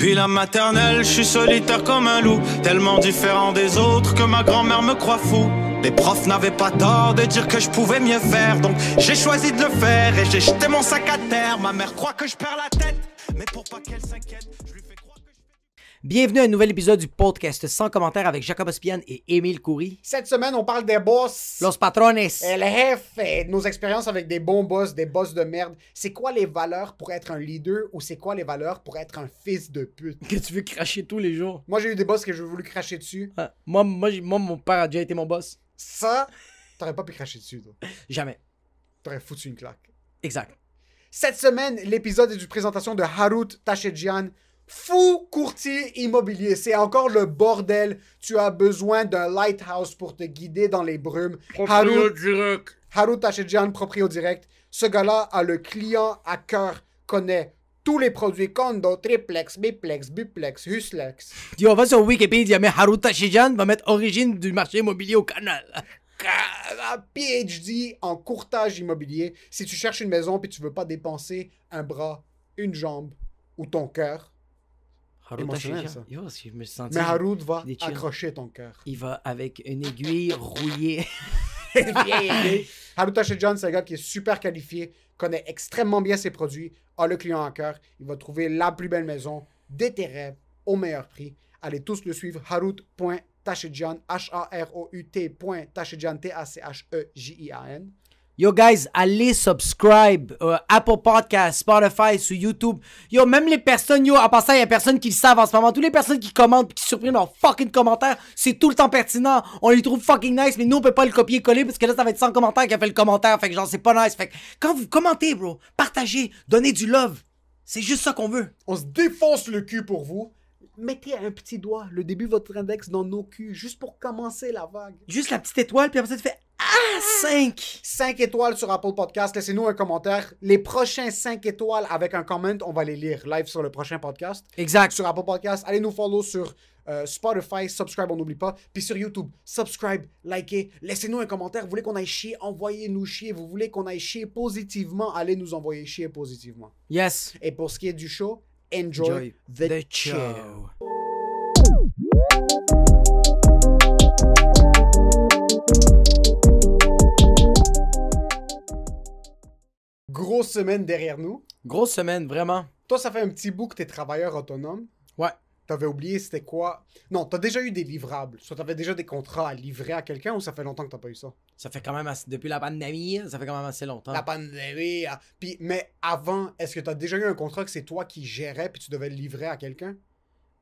Puis la maternelle, je suis solitaire comme un loup, tellement différent des autres que ma grand-mère me croit fou. Les profs n'avaient pas tort de dire que je pouvais mieux faire, donc j'ai choisi de le faire et j'ai jeté mon sac à terre. Ma mère croit que je perds la tête, mais pour pas qu'elle s'inquiète, Bienvenue à un nouvel épisode du podcast sans commentaires avec Jacob Ospian et Émile Coury. Cette semaine, on parle des boss. Los patrones. El jefe. Nos expériences avec des bons boss, des boss de merde. C'est quoi les valeurs pour être un leader ou c'est quoi les valeurs pour être un fils de pute? Que tu veux cracher tous les jours. Moi, j'ai eu des boss que j'ai voulu cracher dessus. Ah, moi, mon père a déjà été mon boss. Ça, t'aurais pas pu cracher dessus, toi. Jamais. T'aurais foutu une claque. Exact. Cette semaine, l'épisode est une présentation de Harut Tachedjian, fou courtier immobilier. C'est encore le bordel. Tu as besoin d'un lighthouse pour te guider dans les brumes. Proprio direct. Tachidjian, proprio direct. Ce gars-là a le client à cœur, connaît tous les produits condo, triplex, biplex, buplex, huslex. vas va sur Wikipédia, mais Haru Tachidjian va mettre origine du marché immobilier au canal. PhD en courtage immobilier. Si tu cherches une maison puis tu veux pas dépenser un bras, une jambe ou ton cœur, mais va accrocher ton cœur. Il va avec une aiguille rouillée. Harout Shijan, c'est un gars qui est super qualifié, connaît extrêmement bien ses produits, a le client à cœur. Il va trouver la plus belle maison des terres au meilleur prix. Allez tous le suivre, harut.tashijan, h a r o u t a T-A-C-H-E-J-I-A-N. Yo, guys, allez subscribe. Euh, Apple Podcast, Spotify, sur YouTube. Yo, même les personnes, yo, en passant, il y a personne qui savent en ce moment. Toutes les personnes qui commentent qui surprennent leurs fucking commentaires, c'est tout le temps pertinent. On les trouve fucking nice, mais nous, on peut pas le copier-coller parce que là, ça va être sans commentaire qui a fait le commentaire. Fait que genre, c'est pas nice. Fait que quand vous commentez, bro, partagez, donnez du love. C'est juste ça qu'on veut. On se défonce le cul pour vous mettez un petit doigt le début de votre index dans nos culs, juste pour commencer la vague. Juste la petite étoile, puis après ça, fait. Ah, 5! 5 étoiles sur Apple Podcast. Laissez-nous un commentaire. Les prochains 5 étoiles avec un comment, on va les lire live sur le prochain podcast. Exact. Sur Apple Podcast. Allez nous follow sur euh, Spotify. Subscribe, on n'oublie pas. Puis sur YouTube, subscribe, likez. Laissez-nous un commentaire. Vous voulez qu'on aille chier? Envoyez-nous chier. Vous voulez qu'on aille chier positivement? Allez nous envoyer chier positivement. Yes. Et pour ce qui est du show, enjoy, the, show. grosse semaine derrière nous. Grosse semaine, vraiment. Toi, ça fait un petit bout que t'es travailleur autonome. Ouais. T'avais oublié c'était quoi. Non, t'as déjà eu des livrables. Soit t'avais déjà des contrats à livrer à quelqu'un ou ça fait longtemps que t'as pas eu ça? Ça fait quand même Depuis la pandémie, ça fait quand même assez longtemps. La pandémie. Ah. Puis, mais avant, est-ce que t'as déjà eu un contrat que c'est toi qui gérais puis tu devais le livrer à quelqu'un?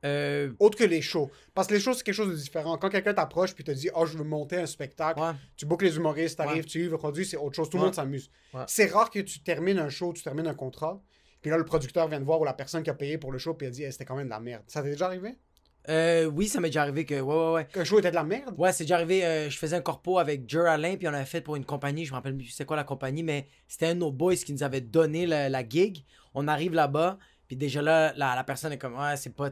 Euh, autre que les shows. Parce que les shows, c'est quelque chose de différent. Quand quelqu'un t'approche puis te dit Oh, je veux monter un spectacle, tu bookes les humoristes, t'arrives, tu y veux c'est autre chose. Tout le monde s'amuse. C'est rare que tu termines un show, tu termines un contrat, puis là, le producteur vient te voir ou la personne qui a payé pour le show, puis elle dit C'était quand même de la merde. Ça t'est déjà arrivé euh, oui, ça m'est déjà arrivé que. Ouais, ouais, ouais. Qu'un show était de la merde Ouais, c'est déjà arrivé. Euh, je faisais un corpo avec Jer Alain, puis on avait fait pour une compagnie, je me rappelle plus c'est quoi la compagnie, mais c'était un de nos boys qui nous avait donné la gig. On arrive là-bas, puis déjà là, la, personne est comme, ouais, c'est pas,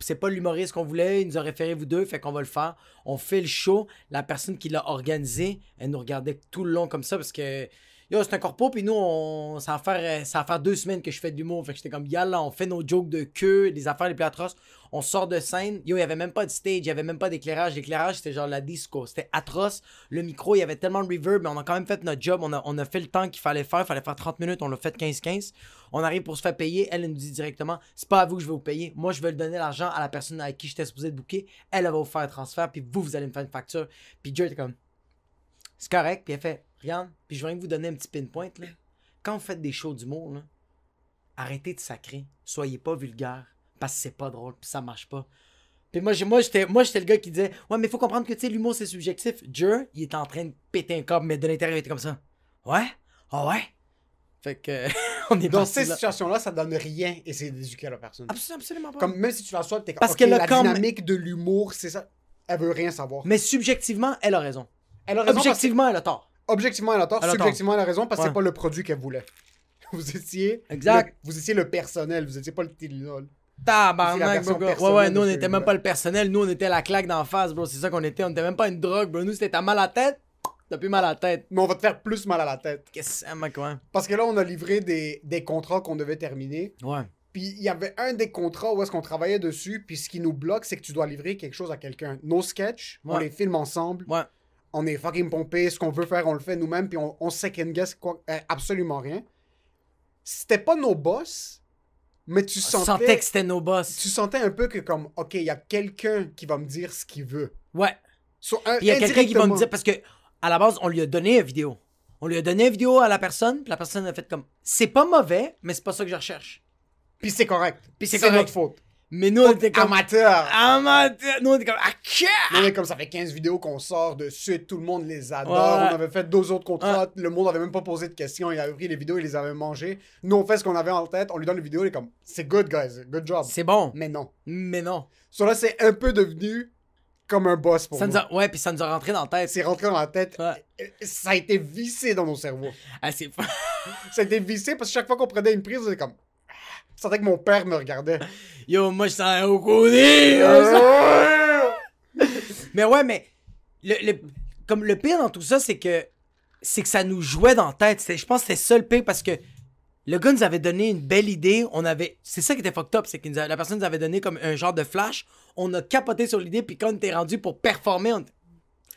c'est, pas l'humoriste qu'on voulait, il nous a référé vous deux, fait qu'on va le faire. On fait le show. La personne qui l'a organisé, elle nous regardait tout le long comme ça parce que yo, c'est un corpo, puis nous, on, ça, va faire, euh, ça faire deux semaines que je fais de l'humour. Fait que j'étais comme, là, on fait nos jokes de queue, les affaires les plus atroces. On sort de scène. Yo, il n'y avait même pas de stage, il n'y avait même pas d'éclairage. L'éclairage, c'était genre la disco. C'était atroce. Le micro, il y avait tellement de reverb, mais on a quand même fait notre job. On a, fait le temps qu'il fallait faire. Il fallait faire 30 minutes, on l'a fait 15-15. On arrive pour se faire payer. Elle, nous dit directement, c'est pas à vous que je vais vous payer. Moi, je vais le donner l'argent à la personne à qui j'étais supposé de booker. Elle, va vous faire un transfert, puis vous, vous allez me faire une facture. Puis Joe comme, c'est correct. Puis elle fait, regarde, puis je viens vous donner un petit pinpoint, là. Quand vous faites des shows d'humour, là, arrêtez de sacrer. Soyez pas vulgaire. Parce que c'est pas drôle, puis ça marche pas. Puis moi, moi j'étais, moi, j'étais le gars qui disait, ouais, mais faut comprendre que, tu sais, l'humour, c'est subjectif. Dieu, il est en train de péter un câble, mais de l'intérieur, il était comme ça. Ouais? Ah ouais? Fait que, on est Dans ces situations-là, ça donne rien et essayer d'éduquer la personne. Absolument, pas. Comme même si tu la soi, t'es comme, Parce que la dynamique de l'humour, c'est ça. Elle veut rien savoir. Mais subjectivement, elle a raison. Elle Objectivement, elle a tort. Objectivement, elle a tort. Subjectivement, elle a raison parce que c'est pas le produit qu'elle voulait. Vous étiez. Exact. vous étiez le personnel, vous étiez pas le Tylenol. Tabarnak, bro. Ouais, ouais, nous, on n'était même pas le personnel. Nous, on était la claque d'en face, bro. C'est ça qu'on était. On n'était même pas une drogue, bro. Nous, c'était t'as mal à la tête. T'as plus mal à la tête. Mais on va te faire plus mal à la tête. Qu'est-ce que mec, ouais. Parce que là, on a livré des, des contrats qu'on devait terminer. Ouais. Puis il y avait un des contrats où est-ce qu'on travaillait dessus. Puis ce qui nous bloque, c'est que tu dois livrer quelque chose à quelqu'un. Nos sketchs, on les filme ensemble. Ouais on est fucking pompé, ce qu'on veut faire, on le fait nous-mêmes, puis on, on second guess quoi, euh, absolument rien. C'était pas nos boss, mais tu sentais, sentais que c'était nos boss. Tu sentais un peu que comme OK, il y a quelqu'un qui va me dire ce qu'il veut. Ouais. il y a quelqu'un qui va me dire parce que à la base, on lui a donné une vidéo. On lui a donné une vidéo à la personne, puis la personne a fait comme c'est pas mauvais, mais c'est pas ça que je recherche. Puis c'est correct. Puis c'est notre faute. Mais nous, on était comme. Amateur! Amateur! Nous, on était comme. Ah, Nous, on est comme ça fait 15 vidéos qu'on sort de suite, tout le monde les adore. On avait fait deux autres contrats. Ah. Le monde avait même pas posé de questions. Il avait pris les vidéos, il les avait mangées. Nous, on fait ce qu'on avait en tête. On lui donne les vidéos. Il est comme. C'est good, guys. Good job. C'est bon. Mais non. Mais non. Sur là, c'est un peu devenu comme un boss pour nous. Ouais, puis ça nous a rentré dans la tête. C'est rentré dans la tête. Euh, ça a été vissé dans nos cerveaux. Ah, c'est. ça a été vissé parce que chaque fois qu'on prenait une prise, on était comme. Je que mon père me regardait. Yo, moi, je sens au côté. Euh, mais ouais, mais le, comme le pire dans tout ça, c'est que c'est que ça nous jouait dans la tête. Je pense que c'est ça le pire parce que le gars nous avait donné une belle idée. On avait, c'est ça qui était fucked up, c'est que la personne nous avait donné comme un genre de flash. On a capoté sur l'idée puis quand on était rendu pour performer,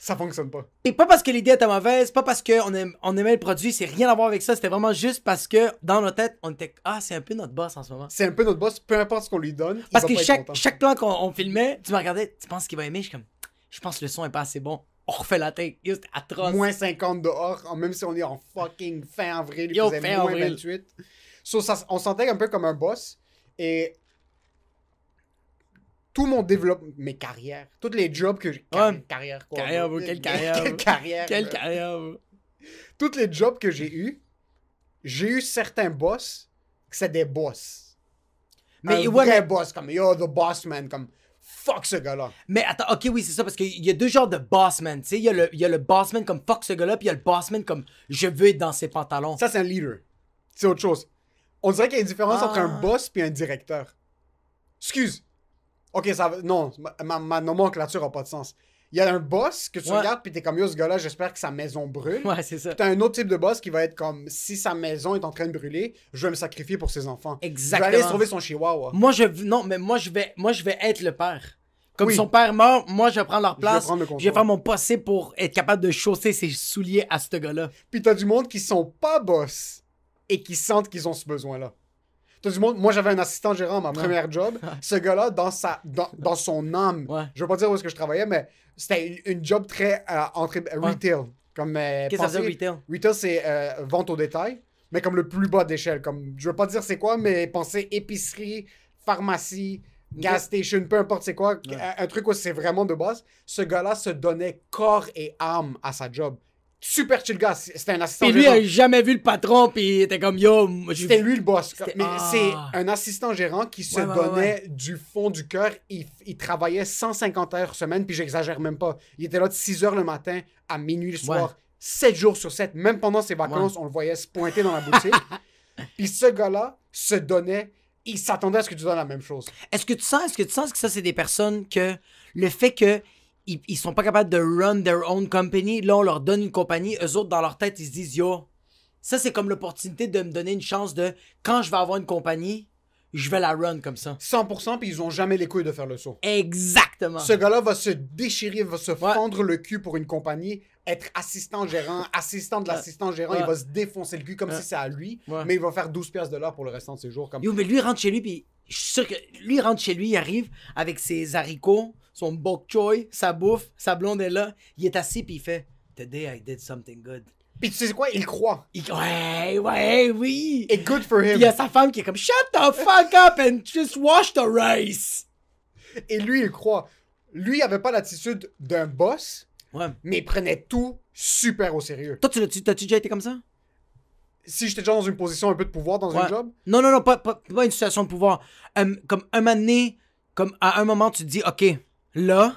ça fonctionne pas. Et pas parce que l'idée était mauvaise, pas parce qu'on on aimait le produit, c'est rien à voir avec ça. C'était vraiment juste parce que dans nos tête on était Ah, c'est un peu notre boss en ce moment. C'est un peu notre boss, peu importe ce qu'on lui donne. Parce que chaque, chaque plan qu'on filmait, tu me regardais, tu penses qu'il va aimer. Je suis comme Je pense que le son est pas assez bon on refait la tête. Juste atroce. Moins 50 dehors, même si on est en fucking fin avril. Yo, fin moins 28. on sentait un peu comme un boss. Et tout mon développement, mes carrières, toutes les jobs que j'ai. eu... Carrière, quoi. Carrière, quelle carrière. quelle carrière. carrière. Toutes les jobs que j'ai eu, j'ai eu certains boss que c'est des boss. Mais un y vrai boss, comme yo, the boss man, comme fuck ce gars-là. Mais attends, ok, oui, c'est ça, parce qu'il y a deux genres de boss man, tu sais. Il y, a le, y a le bossman comme fuck ce gars-là, puis il y a le boss man comme je veux être dans ses pantalons. Ça, c'est un leader. C'est autre chose. On dirait qu'il y a une différence entre un ah. boss puis un directeur. Excuse, Ok, ça Non, ma, nomenclature n'a pas de sens. Il y a un boss que tu regardes, puis es comme yo, ce gars-là, j'espère que sa maison brûle. Ouais, c'est ça. Puis as un autre type de boss qui va être comme si sa maison est en train de brûler, je vais me sacrifier pour ses enfants. Exactement. Je vais aller trouver son chihuahua. Moi, je. Non, mais moi, je vais, moi, je vais être le père. Comme son père mort, moi je vais prendre leur place. Je vais, le je vais faire mon possible pour être capable de chausser ses souliers à ce gars-là. Puis t'as du monde qui sont pas boss et qui sentent qu'ils ont ce besoin-là moi j'avais un assistant gérant à ma première job. Ce gars-là, dans, sa, dans, son âme, je je veux pas dire où est-ce que je travaillais, mais c'était une, job très euh, entre, retail. Comme, euh, Qu'est-ce que ça veut retail? Retail, c'est euh, vente au détail, mais comme le plus bas d'échelle. Comme, je veux pas dire c'est quoi, mais pensez épicerie, pharmacie, gas station, peu importe c'est quoi, un, un truc où c'est vraiment de base. Ce gars-là se donnait corps et âme à sa job super chill gars. C'était un assistant. Et lui, il a jamais vu le patron, puis il était comme yo. C'était lui le boss. Mais ah. c'est un assistant gérant qui se donnait du fond du cœur. Il, travaillait 150 heures semaine, puis j'exagère même pas. Il était là de 6 heures le matin à minuit le soir, 7 jours sur 7. Même pendant ses vacances, on le voyait se pointer dans la boutique. puis ce gars-là se donnait. Il s'attendait à ce que tu donnes la même chose. Est-ce que tu sens, est-ce que tu sens que ça, c'est des personnes que le fait que ils, ne sont pas capables de run their own company. Là, on leur donne une compagnie. Eux autres, dans leur tête, ils se disent Yo, ça, c'est comme l'opportunité de me donner une chance de quand je vais avoir une compagnie, je vais la run comme ça. 100%, puis ils ont jamais les couilles de faire le saut. Exactement. Ce gars-là va se déchirer, va se fendre le cul pour une compagnie, être assistant gérant, assistant de l'assistant gérant, il va se défoncer le cul comme si c'est à lui, mais il va faire 12 pièces de l'heure pour le restant de ses jours. Comme... Yo, mais lui, il rentre chez lui, puis je suis sûr que lui, rentre chez lui, il arrive avec ses haricots, son bok choy, sa bouffe, sa blonde est là. Il est assis, puis il fait Today I did something good. Puis tu sais quoi, il croit. Ouais, ouais, oui. It's good for him. Il y a sa femme qui est comme Shut the fuck up and just wash the race. Et lui, il croit. Lui, il avait pas l'attitude d'un boss, mais il prenait tout super au sérieux. Toi, tu t'as-tu déjà été comme ça? Si j'étais déjà dans une position un peu de pouvoir dans un job? Non, non, non, pas, pas, une situation de pouvoir. Euh, comme un moment comme à un moment, tu te dis, OK, Là,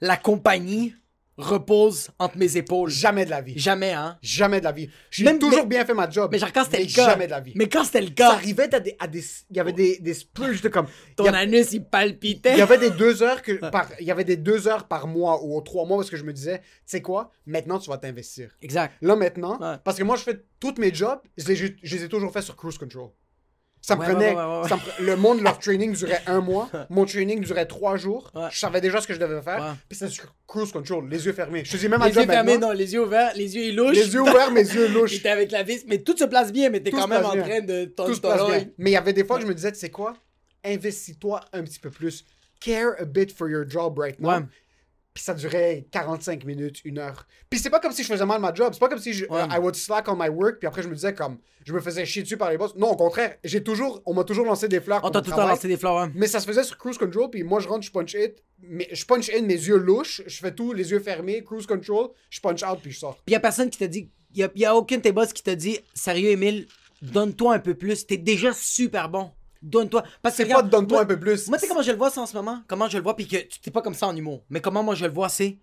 la compagnie repose entre mes épaules. Jamais de la vie. Jamais, hein? Jamais de la vie. J'ai toujours bien fait ma job. Mais quand le Jamais de la vie. Mais quand c'était le cas, arrivait à des. des- Il y avait des, des splurges de comme. ton anus, il palpitait. Il y avait des deux heures que par, il y avait des deux heures par mois ou trois mois parce que je me disais, tu sais quoi, maintenant tu vas t'investir. Exact. Là maintenant, parce que moi je fais toutes mes jobs, je les, ai toujours fait sur cruise control. Ça me prenait. le monde, leur training durait un mois. Mon training durait trois jours. Je savais déjà ce que je devais faire. Puis c'était cruise control, les yeux fermés. Je faisais même Les yeux fermés, non, les yeux ouverts, les yeux louches. Les yeux ouverts, mes yeux louches. J'étais avec la vis, mais tout se place bien, mais t'es quand même en train de tout Mais il y avait des fois que je me disais, tu sais quoi, investis-toi un petit peu plus. Care a bit for your job right now ça durait 45 minutes, une heure. Puis c'est pas comme si je faisais mal ma job. C'est pas comme si je, euh, I would slack on my work. Puis après, je me disais comme, je me faisais chier dessus par les boss. Non, au contraire, j'ai toujours, on m'a toujours lancé des fleurs. Ah, on t'a tout lancé des fleurs, Mais ça se faisait sur cruise control. Puis moi, je rentre, je punch it. Mais je punch in, mes yeux louches. Je fais tout, les yeux fermés, cruise control. Je punch out, puis je sors. Puis y a personne qui t'a dit, y y a aucun de tes boss qui t'a dit, sérieux, Emile, donne-toi un peu plus. T'es déjà super bon donne-toi. Parce que. C'est pas donne-toi un peu plus. Moi, tu sais comment je le vois, ça, en ce moment Comment je le vois, puis que tu pas comme ça en humour. Mais comment moi je le vois, c'est.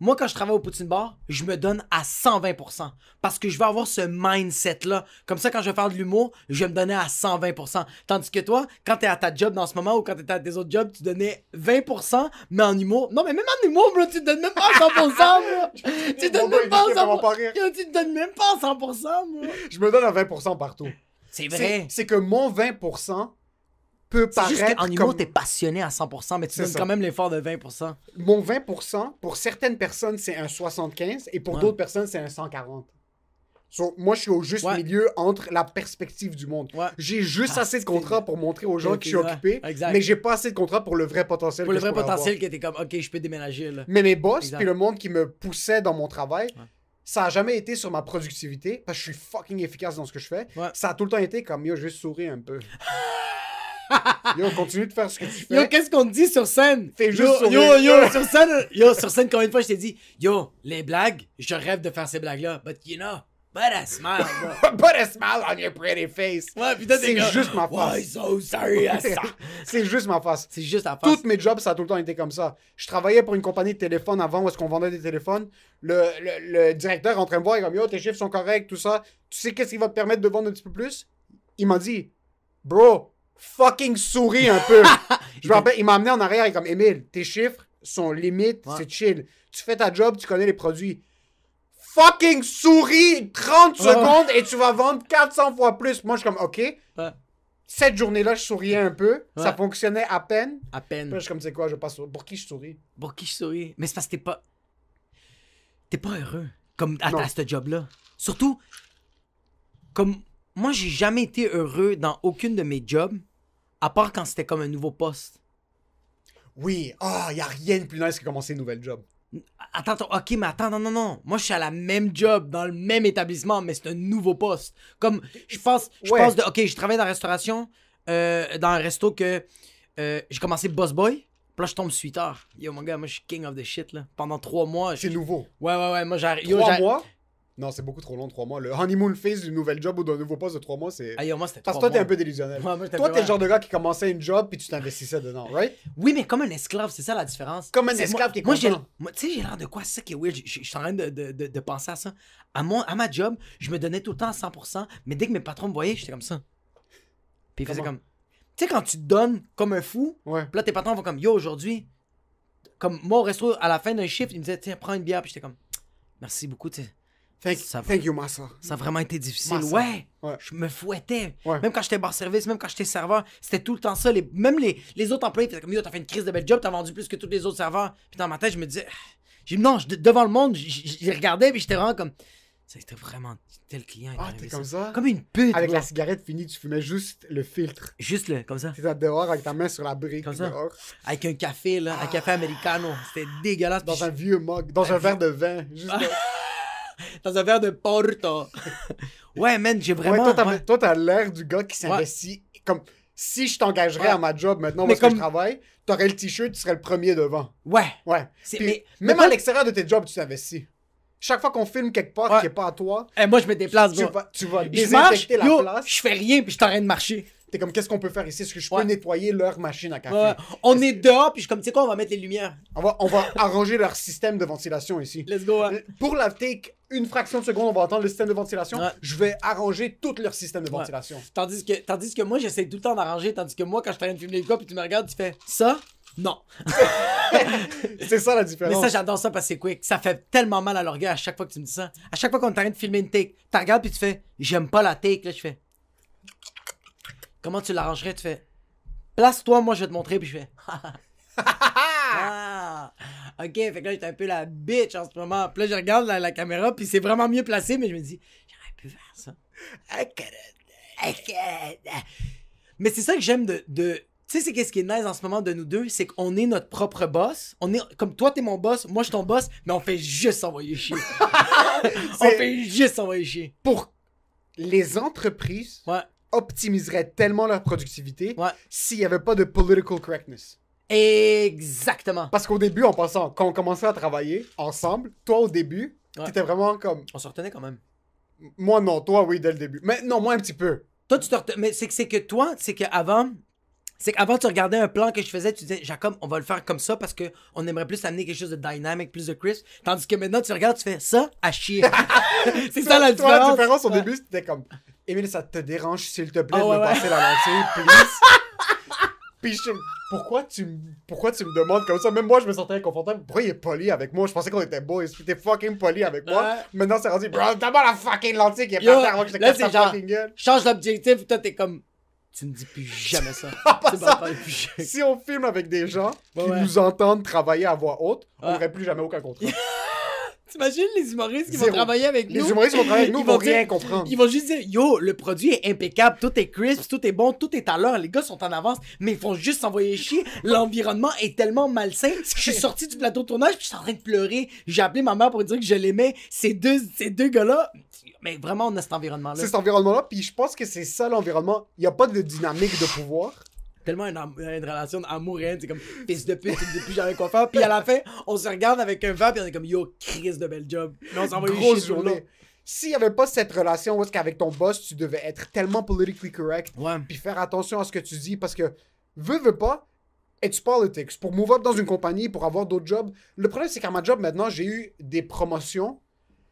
Moi, quand je travaille au Poutine Bar, je me donne à 120%. Parce que je vais avoir ce mindset-là. Comme ça, quand je vais faire de l'humour, je vais me donner à 120%. Tandis que toi, quand tu es à ta job dans ce moment ou quand es à tes autres jobs, tu donnais 20%, mais en humour. Non, mais même en humour, tu tu te donnes même pas à 100%, tu te donnes même pas 100%. te donnes même pas à 100%, Je me donne à 20% partout. C'est vrai. C'est que mon 20% peut paraître. Juste en humour, t'es passionné à 100%, mais tu donnes quand même l'effort de 20%. Mon 20%, pour certaines personnes, c'est un 75 et pour d'autres personnes, c'est un 140. moi, je suis au juste milieu entre la perspective du monde. J'ai juste ah, assez de contrats pour montrer aux gens que je suis occupé, mais j'ai pas assez de contrats pour le vrai potentiel. Pour le vrai potentiel qui était comme, OK, je peux déménager. Là. Mais mes boss, puis le monde qui me poussait dans mon travail, ça a jamais été sur ma productivité, parce que je suis fucking efficace dans ce que je fais. Ça a tout le temps été comme, yo, je vais sourire un peu. Yo, continue de faire ce que tu fais. Yo, qu'est-ce qu'on te dit sur scène? Fais juste yo, yo, yo, sur scène, yo, sur scène, combien de fois je t'ai dit, yo, les blagues, je rêve de faire ces blagues-là, but you know, Put a smile, Put a smile on your pretty face. Ouais, c'est juste ma face. Why so serious? c'est juste ma face. C'est juste la face. Toutes mes jobs, ça a tout le temps été comme ça. Je travaillais pour une compagnie de téléphone avant où est-ce qu'on vendait des téléphones. Le, directeur est en train de me voir, il comme Yo, tes chiffres sont corrects, tout ça. Tu sais qu'est-ce qui va te permettre de vendre un petit peu plus Il m'a dit Bro, fucking souris un peu. je me rappelle, il m'a amené en arrière, il est comme Émile, tes chiffres sont limites, c'est chill. Tu fais ta job, tu connais les produits fucking souris 30 ah. secondes et tu vas vendre 400 fois plus. Moi, je suis comme, OK. Cette journée-là, je souriais un peu. Ça fonctionnait à peine. À peine. je suis comme, c'est quoi, je passe. Pour qui je souris Pour qui je souris Mais c'est parce que t'es pas. T'es pas heureux. Comme à, ce job-là. Surtout, comme. Moi, j'ai jamais été heureux dans aucune de mes jobs, à part quand c'était comme un nouveau poste. Oui, ah, oh, il n'y a rien de plus nice que commencer un nouvel job. Attends, attends, ok, mais attends, non, non, non. Moi, je suis à la même job, dans le même établissement, mais c'est un nouveau poste. Comme, je pense, je pense de, ok, je travaille dans la restauration, euh, dans un resto que euh, j'ai commencé boss boy. Puis là, je tombe suiteur. Yo, mon gars, moi, je suis king of the shit, là. Pendant trois mois. C'est nouveau. Ouais, ouais, ouais. Moi, j'arrive. Trois mois? Non, c'est beaucoup trop long, trois mois. Le honeymoon phase du nouvel job ou d'un nouveau poste de trois mois, c'est. Ah, Parce que toi, t'es un peu délusionnel. toi, t'es le genre de gars qui commençait une job puis tu t'investissais dedans, right? Oui, mais comme un esclave, c'est ça la différence. Comme un esclave qui est Moi, j'ai, tu sais, j'ai l'air de quoi? C'est ça qui est weird. Je suis en train de, de, de, penser à ça. À, mon, à ma job, je me donnais tout le temps à 100%, mais dès que mes patrons me voyaient, j'étais comme ça. Puis ils faisaient comme. Tu sais, quand tu te donnes comme un fou, là, tes patrons vont comme, yo, aujourd'hui, comme moi au resto, à la fin d'un shift, ils me disaient, tiens, prends une bière, puis j'étais comme, merci beaucoup, tu sais Thank, ça, you, massa. Ça a vraiment été difficile. Ouais, Je me fouettais. Même quand j'étais bar-service, même quand j'étais serveur, c'était tout le temps ça. Les, même les, autres employés faisaient comme Yo, t'as fait une crise de belle job, t'as vendu plus que tous les autres serveurs. Puis dans ma tête, je me disais. J'ai, non, devant le monde, j'ai regardé, mais puis j'étais vraiment comme. C'était vraiment tel client. Ah, t'es comme ça. Comme une pute. Avec la cigarette finie, tu fumais juste le filtre. Juste le, comme ça. T'étais dehors avec ta main sur la brique. Avec un café, là, un café ah. americano. C'était dégueulasse. Dans un vieux mug, dans un, verre de vin. dans un verre de Porto. ouais, man, j'ai vraiment. toi, t'as l'air du gars qui s'investit. Comme si je t'engagerais à ma job maintenant parce que je travaille, t'aurais le t-shirt, tu serais le premier devant. Ouais. Ouais. même à l'extérieur de tes jobs, tu t'investis. Chaque fois qu'on filme quelque part qui n'est pas à toi. Et eh, moi, je me déplace, tu, vas, tu vas la place. Je fais rien, puis je t'arrête de marcher. T'es comme, qu'est-ce qu'on peut faire ici? Est-ce que je peux nettoyer leur machine à café? On est, dehors, puis je suis comme, tu sais quoi, on va mettre les lumières. On va, on va arranger leur système de ventilation ici. Let's go. Pour la take, une fraction de seconde, on va entendre le système de ventilation. Je vais arranger tout leur système de ventilation. Tandis, que, tandis que moi, j'essaie tout le temps d'arranger, tandis que moi, quand je t'arrête de filmer le gars, puis tu me regardes, tu fais ça? Non. c'est ça la différence. Mais ça, j'adore ça parce que c'est quick. Ça fait tellement mal à l'orgueil à chaque fois que tu me dis ça. À chaque fois qu'on t'arrête de filmer une take, tu regardes puis tu fais J'aime pas la take. Là, je fais Comment tu l'arrangerais Tu fais Place-toi, moi je vais te montrer. Puis je fais ah, Ok, fait que là j'étais un peu la bitch en ce moment. Puis là je regarde la, caméra, puis c'est vraiment mieux placé, mais je me dis J'aurais pu faire ça. Mais c'est ça que j'aime de. de... Tu sais, c'est qu'est-ce qui est nice en ce moment de nous deux, c'est qu'on est notre propre boss. On est comme toi, t'es mon boss, moi je suis ton boss, mais on fait juste s'envoyer chier. on fait juste s'envoyer chier. Pour les entreprises, ouais optimiseraient tellement leur productivité s'il n'y avait pas de political correctness. Exactement. Parce qu'au début, en passant, quand on commençait à travailler ensemble, toi au début, tu étais vraiment comme. On se retenait quand même. Moi non, toi oui dès le début. Mais non, moi un petit peu. Toi tu te retenais. Mais c'est que, c'est que toi, c'est qu'avant, c'est qu'avant tu regardais un plan que je faisais, tu disais Jacob, on va le faire comme ça parce que on aimerait plus amener quelque chose de dynamique, plus de crisp. Tandis que maintenant tu regardes, tu fais ça à chier. c'est ça la différence. au début, c'était comme Émile, ça te dérange, s'il te plaît, ah de me passer la lentille, please. Puis je, pourquoi tu, pourquoi tu me demandes comme ça? Même moi, je me sentais inconfortable. Pourquoi il est poli avec moi? Je pensais qu'on était beaux. Il était fucking poli avec moi. Maintenant, c'est rendu, bro, d'abord la fucking lentille qui est pas terre avant que je te casse ta fucking Change d'objectif, toi, t'es comme. Tu ne dis plus jamais ça. plus Si on filme avec des gens qui nous entendent travailler à voix haute, on n'aurait plus jamais aucun contrat. T'imagines les humoristes qui vont travailler avec nous? Les humoristes qui vont travailler avec nous ils vont, rien comprendre. Ils vont juste dire, yo, le produit est impeccable, tout est crisp, tout est bon, tout est à l'heure, les gars sont en avance, mais ils font juste s'envoyer chier. L'environnement est tellement malsain. Je suis sorti du plateau de tournage, je suis en train de pleurer. J'ai appelé ma mère pour dire que je l'aimais. Ces deux, ces deux gars-là, mais vraiment, on a cet environnement-là. C'est cet environnement-là, puis je pense que c'est ça l'environnement. Il n'y a pas de dynamique de pouvoir tellement une, relation damour C'est comme fils de pute, je quoi faire. Puis à la fin, on se regarde avec un vent puis on est comme yo, crise de bel job. Mais on va une journée. S'il n'y avait pas cette relation où est-ce qu'avec ton boss, tu devais être tellement politically correct, puis faire attention à ce que tu dis, parce que veux, veux pas, it's politics. Pour move up dans une compagnie, pour avoir d'autres jobs. Le problème, c'est qu'à ma job, maintenant, j'ai eu des promotions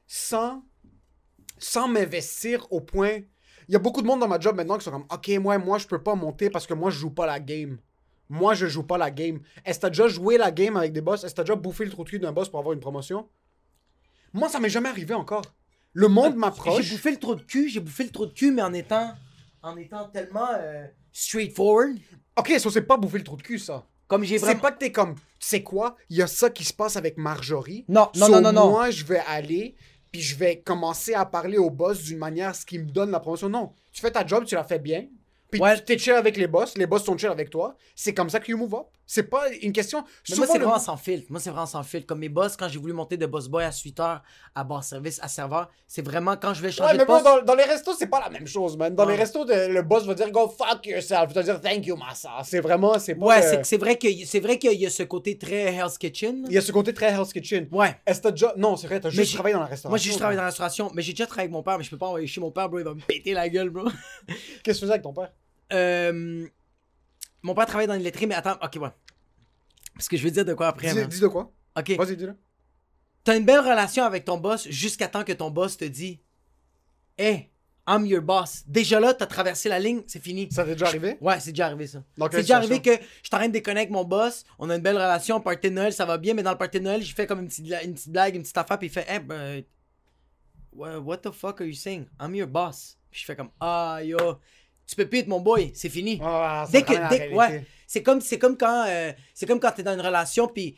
sans, sans m'investir au point il y a beaucoup de monde dans ma job maintenant qui sont comme Ok, moi, moi, je peux pas monter parce que moi, je joue pas la game. Moi, je joue pas la game. Est-ce que t'as déjà joué la game avec des boss Est-ce que t'as déjà bouffé le trou de cul d'un boss pour avoir une promotion Moi, ça m'est jamais arrivé encore. Le monde m'approche. J'ai bouffé le trou de cul, j'ai bouffé le trou de cul, mais en étant, en étant tellement euh, straightforward. Ok, ça, c'est pas bouffer le trou de cul, ça. Comme j'ai C'est pas que t'es comme, c'est quoi, il y a ça qui se passe avec Marjorie. Non, non, non, non, non. Moi, je vais aller, puis je vais commencer à parler au boss d'une manière ce qui me donne la promotion. Non, tu fais ta job, tu la fais bien, puis tu t'es chill avec les boss, les boss sont chill avec toi. C'est comme ça que you move up. C'est pas une question. moi, c'est vraiment sans filtre. Moi, c'est vraiment sans filtre. Comme mes boss, quand j'ai voulu monter de boss boy à suiteur, à bar service, à serveur, c'est vraiment quand je vais changer ouais, mais de poste. Bon, dans, dans, les restos, c'est pas la même chose, man. Dans les restos, le boss va dire go fuck yourself. Il va dire thank you, massa. C'est vraiment. C'est pas ouais, c'est vrai qu'il y a ce côté très Hell's Kitchen. Il y a ce côté très Hell's Kitchen. Ouais. Est-ce que déjà. Non, c'est vrai, t'as juste travaillé dans la restauration. Moi, j'ai juste travaillé dans la restauration, mais j'ai déjà travaillé avec mon père, mais je peux pas envoyer chez mon père, bro. Il va me péter la gueule, bro. Qu'est-ce que tu faisais avec ton père? Euh mon père travaille dans une laiterie, mais attends, ok, ouais. Parce que je veux dire de quoi après. Dis, dis de quoi. Ok. Vas-y, dis-le. T'as une belle relation avec ton boss jusqu'à temps que ton boss te dit Hey, I'm your boss. Déjà là, t'as traversé la ligne, c'est fini. Ça t'est déjà arrivé? Ouais, c'est déjà arrivé ça. C'est déjà arrivé que je t'arrête de déconner avec mon boss, on a une belle relation, party de Noël, ça va bien, mais dans le party de Noël, j'ai fait comme une petite, blague, une petite affaire, puis il fait Hey, ben, what the fuck are you saying? I'm your boss. Puis je fais comme Ah, yo tu peux plus être mon boy, c'est fini. Ah, ah, dès que, dès, ouais, c'est comme, c'est comme quand, euh, c'est comme quand t'es dans une relation puis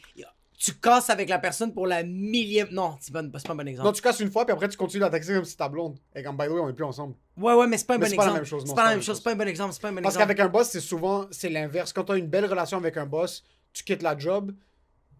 tu casses avec la personne pour la millième. Non, c'est pas, pas un bon exemple. Non, tu casses une fois, puis après, tu continues à d'attaquer comme si ta blonde. Et comme, by the way, on est plus ensemble. Ouais, ouais, mais c'est pas un bon exemple. C'est pas la même chose, C'est pas la même chose, c'est pas un bon exemple. Pas Parce qu'avec un boss, c'est souvent c'est l'inverse. Quand t'as une belle relation avec un boss, tu quittes la job,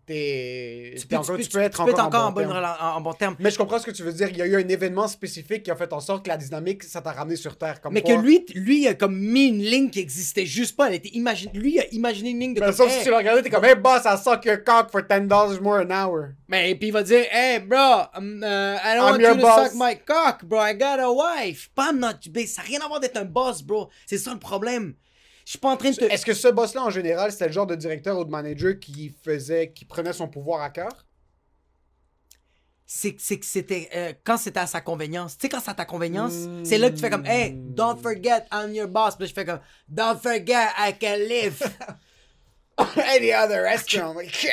tu, peux, encore, tu, peux, être, encore, en, bon terme. Mais je comprends ce que tu veux dire. Il y a eu un événement spécifique qui a fait en sorte que la dynamique, ça t'a ramené sur Terre. Comme mais que lui, lui a comme mis une ligne qui existait juste pas. Elle était imagine... Lui a imaginé une ligne de. Mais sauf si tu regardes t'es comme, hey boss, I suck your cock for $10 more an hour. Mais puis il va dire, hey bro, um, uh, I don't want you to suck my cock, bro. I got a wife. Pas not, Ça n'a rien à voir d'être un boss, bro. C'est ça le problème. Je suis pas en train de. Te... Est-ce que ce boss-là, en général, c'était le genre de directeur ou de manager qui faisait, qui prenait son pouvoir à cœur? c'est que c'était euh, quand c'était à sa convenience. Tu sais, quand c'est à ta convenience, c'est là que tu fais comme hmm. Hey, don't forget, I'm your boss. Puis je fais comme Don't forget, I can live. Any other restaurant. tu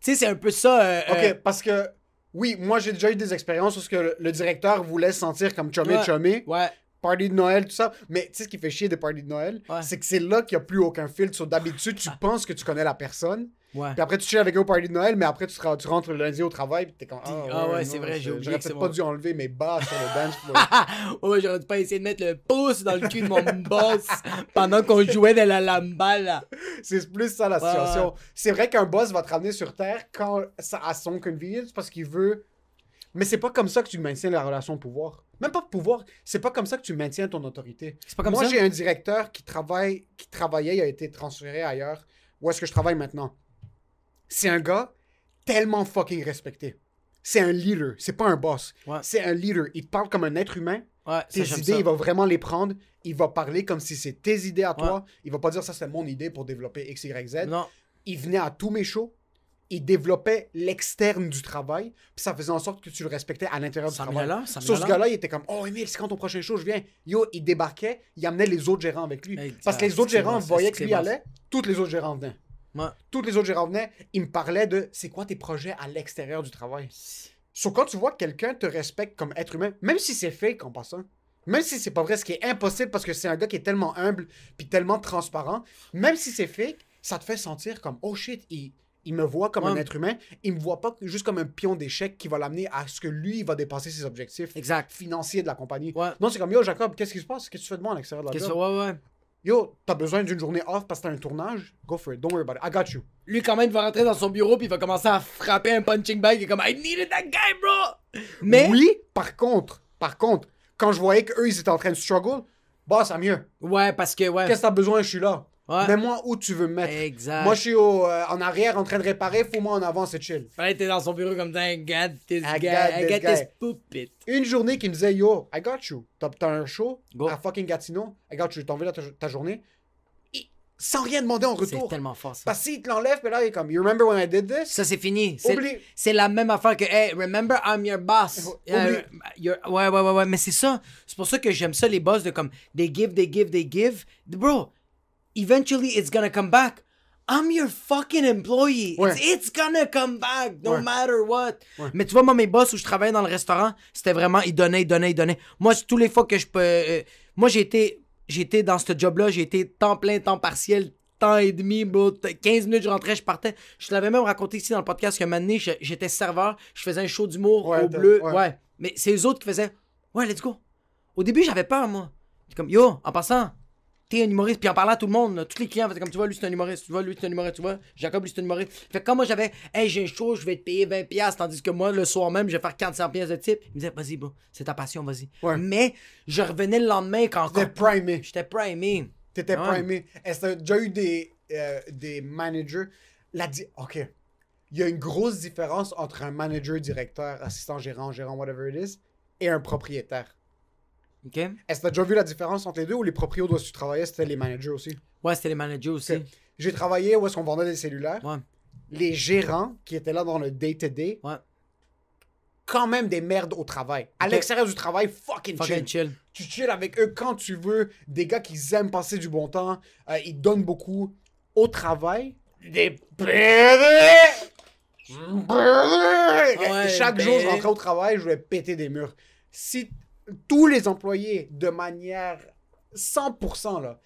sais, c'est un peu ça. Euh, ok, euh, parce que oui, moi j'ai déjà eu des expériences où ce que le, directeur voulait sentir comme chummy ouais. chummy. Ouais party de Noël, tout ça. Mais tu sais ce qui fait chier des parties de Noël? C'est que c'est là qu'il n'y a plus aucun filtre. D'habitude, tu ah. penses que tu connais la personne. Puis après, tu chilles avec eux au party de Noël, mais après, tu, tu rentres le lundi au travail, puis t'es comme. Ah, ah ouais, c'est vrai, j'ai oublié. J'aurais peut-être pas dû enlever mes bas sur le bench. Pour... ouais, j'aurais pas essayé de mettre le pouce dans le cul de mon boss pendant qu'on jouait de la lamballe. C'est plus ça la situation. C'est vrai qu'un boss va te ramener sur Terre quand à son convenience parce qu'il veut. Mais c'est pas comme ça que tu maintiens la relation de pouvoir. Même pas pouvoir. C'est pas comme ça que tu maintiens ton autorité. C'est Pas comme Moi, j'ai un directeur qui travaille, qui travaillait, il a été transféré ailleurs. Où est-ce que je travaille maintenant? C'est un gars tellement fucking respecté. C'est un leader. C'est pas un boss. C'est un leader. Il parle comme un être humain. tes idées, il va vraiment les prendre. Il va parler comme si c'était tes idées à toi. Il va pas dire ça, c'est mon idée pour développer X, Y, Z. Non. Il venait à tous mes shows il développait l'externe du travail, puis ça faisait en sorte que tu le respectais à l'intérieur du travail. Sur ce gars-là, il était comme Oh, Emile, c'est quand ton prochain show, je viens. Yo, il débarquait, il amenait les autres gérants avec lui. Parce que les autres gérants voyaient que lui allait, toutes les autres gérants venaient. Toutes les autres gérants venaient, ils me parlait de c'est quoi tes projets à l'extérieur du travail. Sauf quand tu vois que quelqu'un te respecte comme être humain, même si c'est fake en passant, même si c'est pas vrai, ce qui est impossible parce que c'est un gars qui est tellement humble puis tellement transparent, même si c'est fake, ça te fait sentir comme oh shit, il, il me voit comme un être humain. Il me voit pas juste comme un pion d'échec qui va l'amener à ce que lui, il va dépasser ses objectifs exact. financiers de la compagnie. Non, c'est comme Yo, Jacob, qu'est-ce qui se passe Qu'est-ce que tu fais de moi à l'extérieur de la job Yo, t'as besoin d'une journée off parce que t'as un tournage? Go for it, don't worry about it, I got you. Lui, quand même, il va rentrer dans son bureau puis il va commencer à frapper un punching bag et comme I needed that guy, bro! Mais. Oui, par contre, par contre, quand je voyais qu'eux, ils étaient en train de struggle, bah, ça mieux. Ouais, parce que, ouais. Qu'est-ce que t'as besoin? Je suis là. Ouais. Mets-moi où tu veux me mettre. Exact. Moi, je suis au, euh, en arrière en train de réparer, fous-moi en avant, c'est chill. Ouais, t'es dans son bureau comme ça, I got this I guy, I got this puppet. Une journée qui me disait, yo, I got you. T'as un show Go. à fucking Gatineau, I got you, t'envoie ta, ta journée. Et sans rien demander en retour. C'est tellement fort ça. Parce qu'il te l'enlève, mais là, il est comme, you remember when I did this? Ça, c'est fini. C'est la même affaire que, hey, remember I'm your boss. Uh, Ouais, ouais, ouais, ouais, mais c'est ça. C'est pour ça que j'aime ça, les boss de comme, they give, they give, they give. Bro, eventually it's gonna come back. I'm your fucking employee. It's, gonna come back, no matter what. Mais tu vois, moi, mes boss où je travaillais dans le restaurant, c'était vraiment, ils donnaient, ils donnaient, ils donnaient. Moi, tous les fois que je peux. Euh, euh, moi, j'ai été, dans ce job-là, j'ai été temps plein, temps partiel, temps et demi, 15 minutes, je rentrais, je partais. Je l'avais même raconté ici dans le podcast que maintenant, j'étais serveur, je faisais un show d'humour au bleu. Ouais. Mais c'est les autres qui faisaient, ouais, let's go. Au début, j'avais peur, moi. Comme, yo, en passant, t'es un humoriste. Puis en parlant à tout le monde, tous les clients comme tu vois, lui c'est un humoriste, tu vois, lui c'est un humoriste, tu vois, Jacob lui c'est un humoriste. Fait que quand moi j'avais, hey, j'ai un show, je vais te payer 20$, tandis que moi le soir même, je vais faire 400$ pièces de type, il me disait, vas-y, bon, c'est ta passion, vas-y. Mais je revenais le lendemain quand. T'étais primé. J'étais primé. T'étais primé. Est-ce déjà eu des, euh, des managers? La OK. Il y a une grosse différence entre un manager, directeur, assistant, gérant, gérant, whatever it is, et un propriétaire. Est-ce que tu as déjà vu la différence entre les deux ou les proprios où tu travaillais, c'était les managers aussi? Ouais, c'était les managers aussi. J'ai travaillé où est-ce qu'on vendait des cellulaires. Ouais. Les gérants qui étaient là dans le day-to-day, ouais. quand même des merdes au travail. À l'extérieur du travail, fucking, fucking chill. Tu chill avec eux quand tu veux. Des gars qui aiment passer du bon temps, euh, ils donnent beaucoup. Au travail, des ah Chaque jour, je rentrais au travail, je voulais péter des murs. Si tous les employés de manière 100% là,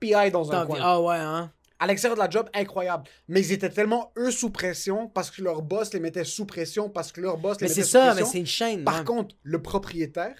PI dans un coin. Ah ouais, hein? À l'extérieur de la job, incroyable. Mais ils étaient tellement, eux, sous pression parce que leur boss les mettait sous pression, parce que leur boss les mettait sous pression. Mais c'est ça, mais c'est une chaîne. Par contre, le propriétaire,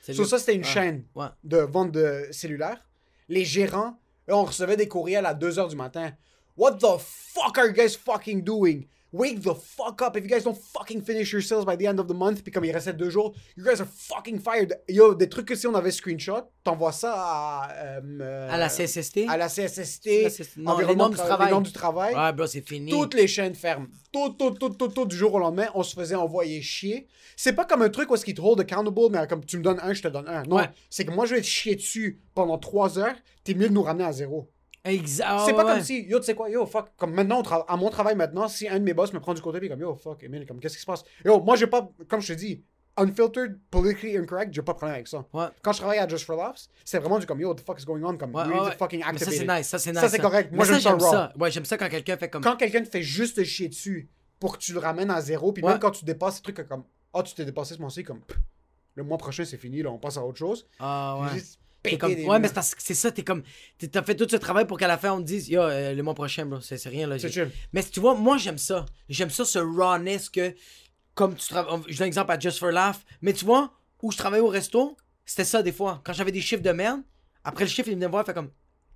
sur ça, c'était une chaîne de vente de cellulaires. Les gérants, on recevait des courriels à 2h du matin. What the fuck are you guys fucking doing? Wake the fuck up. If you guys don't fucking finish your sales by the end of the month, puis comme il restait deux jours, you guys are fucking fired. Yo, des trucs que si on avait screenshot, t'envoies ça à. Euh, à la CSST. À la CSST. La CSST. Non, les noms du travail. Les du travail. Ouais, bro, c'est fini. Toutes les chaînes ferment. Tout, tout, tout, tout, tout, du jour au lendemain, on se faisait envoyer chier. C'est pas comme un truc où est-ce qu'ils te hold accountable, mais comme tu me donnes un, je te donne un. Non, c'est que moi, je vais te chier dessus pendant trois heures, t'es mieux de nous ramener à zéro exactement C'est ah pas comme si, yo, tu sais quoi, yo, fuck, comme maintenant, à mon travail maintenant, si un de mes boss me prend du côté, puis comme, yo, fuck, Emile, comme, qu'est-ce qui se passe? Yo, moi, j'ai pas, comme je te dis, unfiltered, politically incorrect, j'ai pas de problème avec ça. Quand je travaille à Just for Laughs, c'est vraiment du comme, yo, what the fuck is going on, comme, ouais, you fucking activate. ça, c'est nice, ça, c'est nice. Ça, c'est correct. Moi, j'aime ça, Ouais, j'aime ça quand quelqu'un fait comme. Quand quelqu'un fait juste chier dessus pour que tu le ramènes à zéro, puis même quand tu dépasses ces truc comme, ah, tu t'es dépassé ce mois-ci, comme, le mois prochain, c'est fini, là, on passe à autre chose. Ah, ouais. Comme, ouais, mais c'est ça, t'es comme. T'as fait tout ce travail pour qu'à la fin, on te dise, yo, euh, le mois prochain, bro, c'est rien, là. Mais tu vois, moi, j'aime ça. J'aime ça, ce rawness que. Comme tu travailles. Je donne un exemple à Just for Laugh. Mais tu vois, où je travaillais au resto, c'était ça, des fois. Quand j'avais des chiffres de merde, après le chiffre, il me voir, fait comme,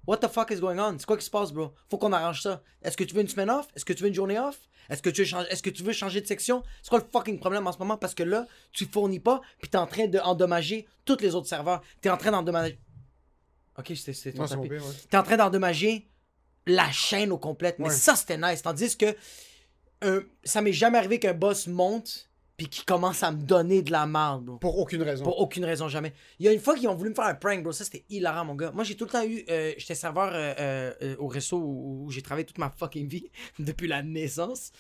What the fuck is going on? C'est quoi qui se passe, bro? Faut qu'on arrange ça. Est-ce que tu veux une semaine off? Est-ce que tu veux une journée off? Est-ce que, tu veux changer, est que tu veux changer de section? C'est quoi le fucking problème en ce moment? Parce que là, tu fournis pas, puis t'es en train d'endommager tous les autres serveurs. T'es en train d'endommager. Ok, c'est T'es en train d'endommager la chaîne au complet. Mais ça, c'était nice. Tandis que euh, ça m'est jamais arrivé qu'un boss monte puis qui commence à me donner de la marde, bro. Pour aucune raison. Pour aucune raison, jamais. Il y a une fois qu'ils ont voulu me faire un prank, bro. Ça, c'était hilarant, mon gars. Moi, j'ai tout le temps eu. Euh, j'étais serveur euh, euh, au resto où, j'ai travaillé toute ma fucking vie, depuis la naissance.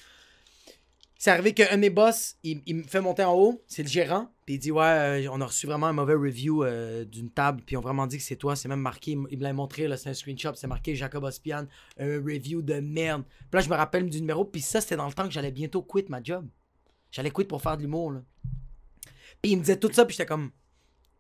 C'est arrivé qu'un de mes boss, il, me fait monter en haut, c'est le gérant, puis il dit Ouais, on a reçu vraiment un mauvais review d'une table, puis ont vraiment dit que c'est toi, c'est même marqué, il me l'a montré, c'est un screenshot, c'est marqué Jacob Ospian, un review de merde. Puis là, je me rappelle du numéro, puis ça, c'était dans le temps que j'allais bientôt quitter ma job. J'allais quitter pour faire de l'humour, Puis il me disait tout ça, puis j'étais comme,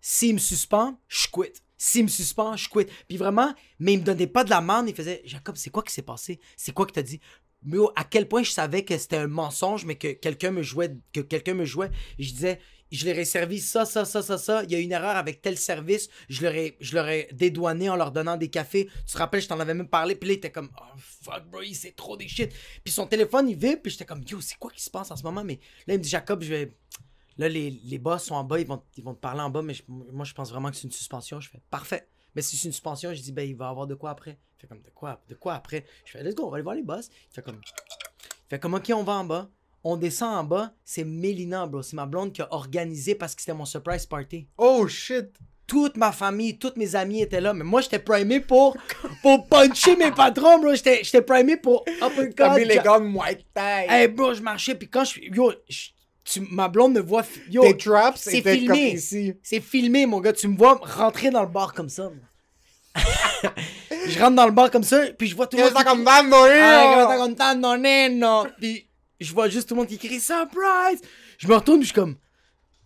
s'il me suspend, je quitte. S'il me suspend, je quitte. Puis vraiment, mais il me donnait pas de la main Il faisait, Jacob, c'est quoi qui s'est passé? C'est quoi que t'as dit? Mais oh, à quel point je savais que c'était un mensonge, mais que quelqu'un me jouait, que quelqu'un me jouait. Je disais, je leur ai servi ça, ça, ça, ça, ça. Il y a une erreur avec tel service. Je leur ai, je dédouané en leur donnant des cafés. Tu te rappelles, je t'en avais même parlé. Puis là, il était comme, oh fuck, bro, il trop des shit. Puis son téléphone, il vibre. Puis j'étais comme, yo, c'est quoi qui se passe en ce moment? Mais là, il me dit, Jacob, je vais. Là, les, boss sont en bas. Ils vont, ils vont te parler en bas. Mais moi, je pense vraiment que c'est une suspension. Je fais, parfait. Mais si c'est une suspension, je dis, ben, il va avoir de quoi après. Il fait comme, de quoi, de quoi après? Je fais, let's go, on va aller voir les boss. Il fait comme, il fait comme, ok, on va en bas. On descend en bas, c'est Mélina, bro. C'est ma blonde qui a organisé parce que c'était mon surprise party. Oh shit! Toute ma famille, toutes mes amis étaient là, mais moi j'étais primé pour, pour puncher mes patrons, bro. J'étais primé pour uppercut. T'as mis les gants de Hey, bro, je marchais, puis quand je. Yo, tu, ma blonde me voit. Yo, c'est filmé. C'est filmé, mon gars. Tu me vois rentrer dans le bar comme ça. je rentre dans le bar comme ça, puis je vois tout le monde. comme Puis je vois juste tout le monde qui crie surprise. Je me retourne, je suis comme.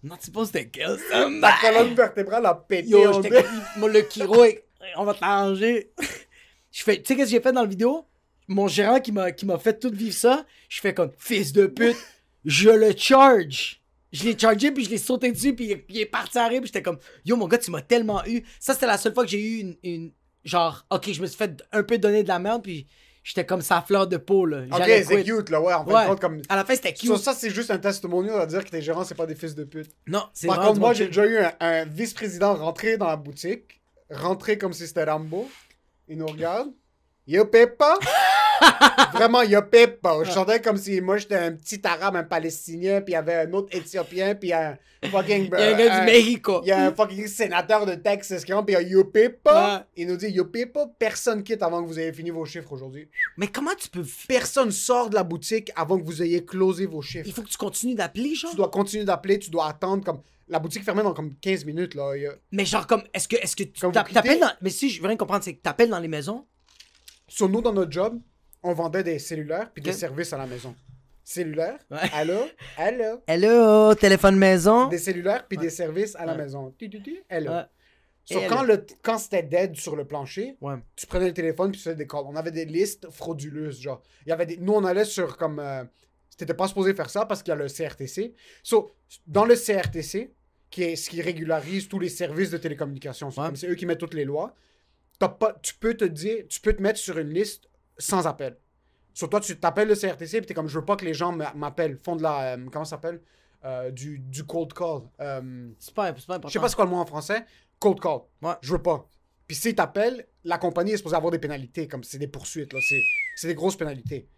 Non, tu penses de kill colonne vertébrale a pété. Yo, moi le kiro, on va te Je fais, tu sais qu'est-ce que j'ai fait dans la vidéo? Mon gérant qui m'a, qui m'a fait tout vivre ça, je fais comme, fils de pute, je le charge. Je l'ai chargé, puis je l'ai sauté dessus, puis il, est parti arriver j'étais comme, yo, mon gars, tu m'as tellement eu. Ça, c'était la seule fois que j'ai eu une, genre, ok, je me suis fait un peu donner de la merde, puis j'étais comme sa fleur de peau. Là. Ok, c'est cute, là, ouais. En comme... À la fin, c'était cute. Sur ça, c'est juste un testimonial à dire que tes gérants, c'est pas des fils de pute. Non, c'est Par contre, moi, j'ai déjà eu un, un vice-président rentrer dans la boutique, rentrer comme si c'était Rambo. Il nous regarde. Yo, Peppa! Vraiment, il y Je sentais comme si moi, j'étais un petit arabe, un palestinien, puis il y avait un autre éthiopien, puis un fucking. il y a un du euh, Il un fucking sénateur de Texas qui rentre, puis il y a Yopipa. Il nous dit Yopipa, personne quitte avant que vous ayez fini vos chiffres aujourd'hui. Mais comment tu peux. Personne sort de la boutique avant que vous ayez closé vos chiffres. Il faut que tu continues d'appeler, genre. Tu dois continuer d'appeler, tu dois attendre comme la boutique fermée dans comme 15 minutes là. Mais genre comme est-ce que est-ce que tu t'appelles mais si je veux rien comprendre c'est que t'appelles dans les maisons. Sur nous dans notre job, on vendait des cellulaires puis des services à la maison. Cellulaire, allô, allô, allô. téléphone maison. Des cellulaires puis des services à la maison. Allô. quand, le, quand c'était dead sur le plancher, tu prenais le téléphone puis tu faisais des calls. On avait des listes frauduleuses, genre. Il y avait Nous, on allait sur comme... c'était euh, pas supposé faire ça parce qu'il y a le CRTC. So, dans le CRTC, qui est ce qui régularise tous les services de télécommunication, c'est eux qui mettent toutes les lois, pas... tu peux te dire... Tu peux te mettre sur une liste sans appel. Sur toi, tu t'appelles le CRTC, tu es comme, je veux pas que les gens m'appellent, font de la. Euh, comment ça s'appelle euh, du, du, cold call. Euh, c'est pas, important. Je sais pas c'est quoi le mot en français. Cold call. je Je veux pas. Puis s'ils t'appellent, la compagnie est supposée avoir des pénalités, comme c'est des poursuites, là. C'est des grosses pénalités.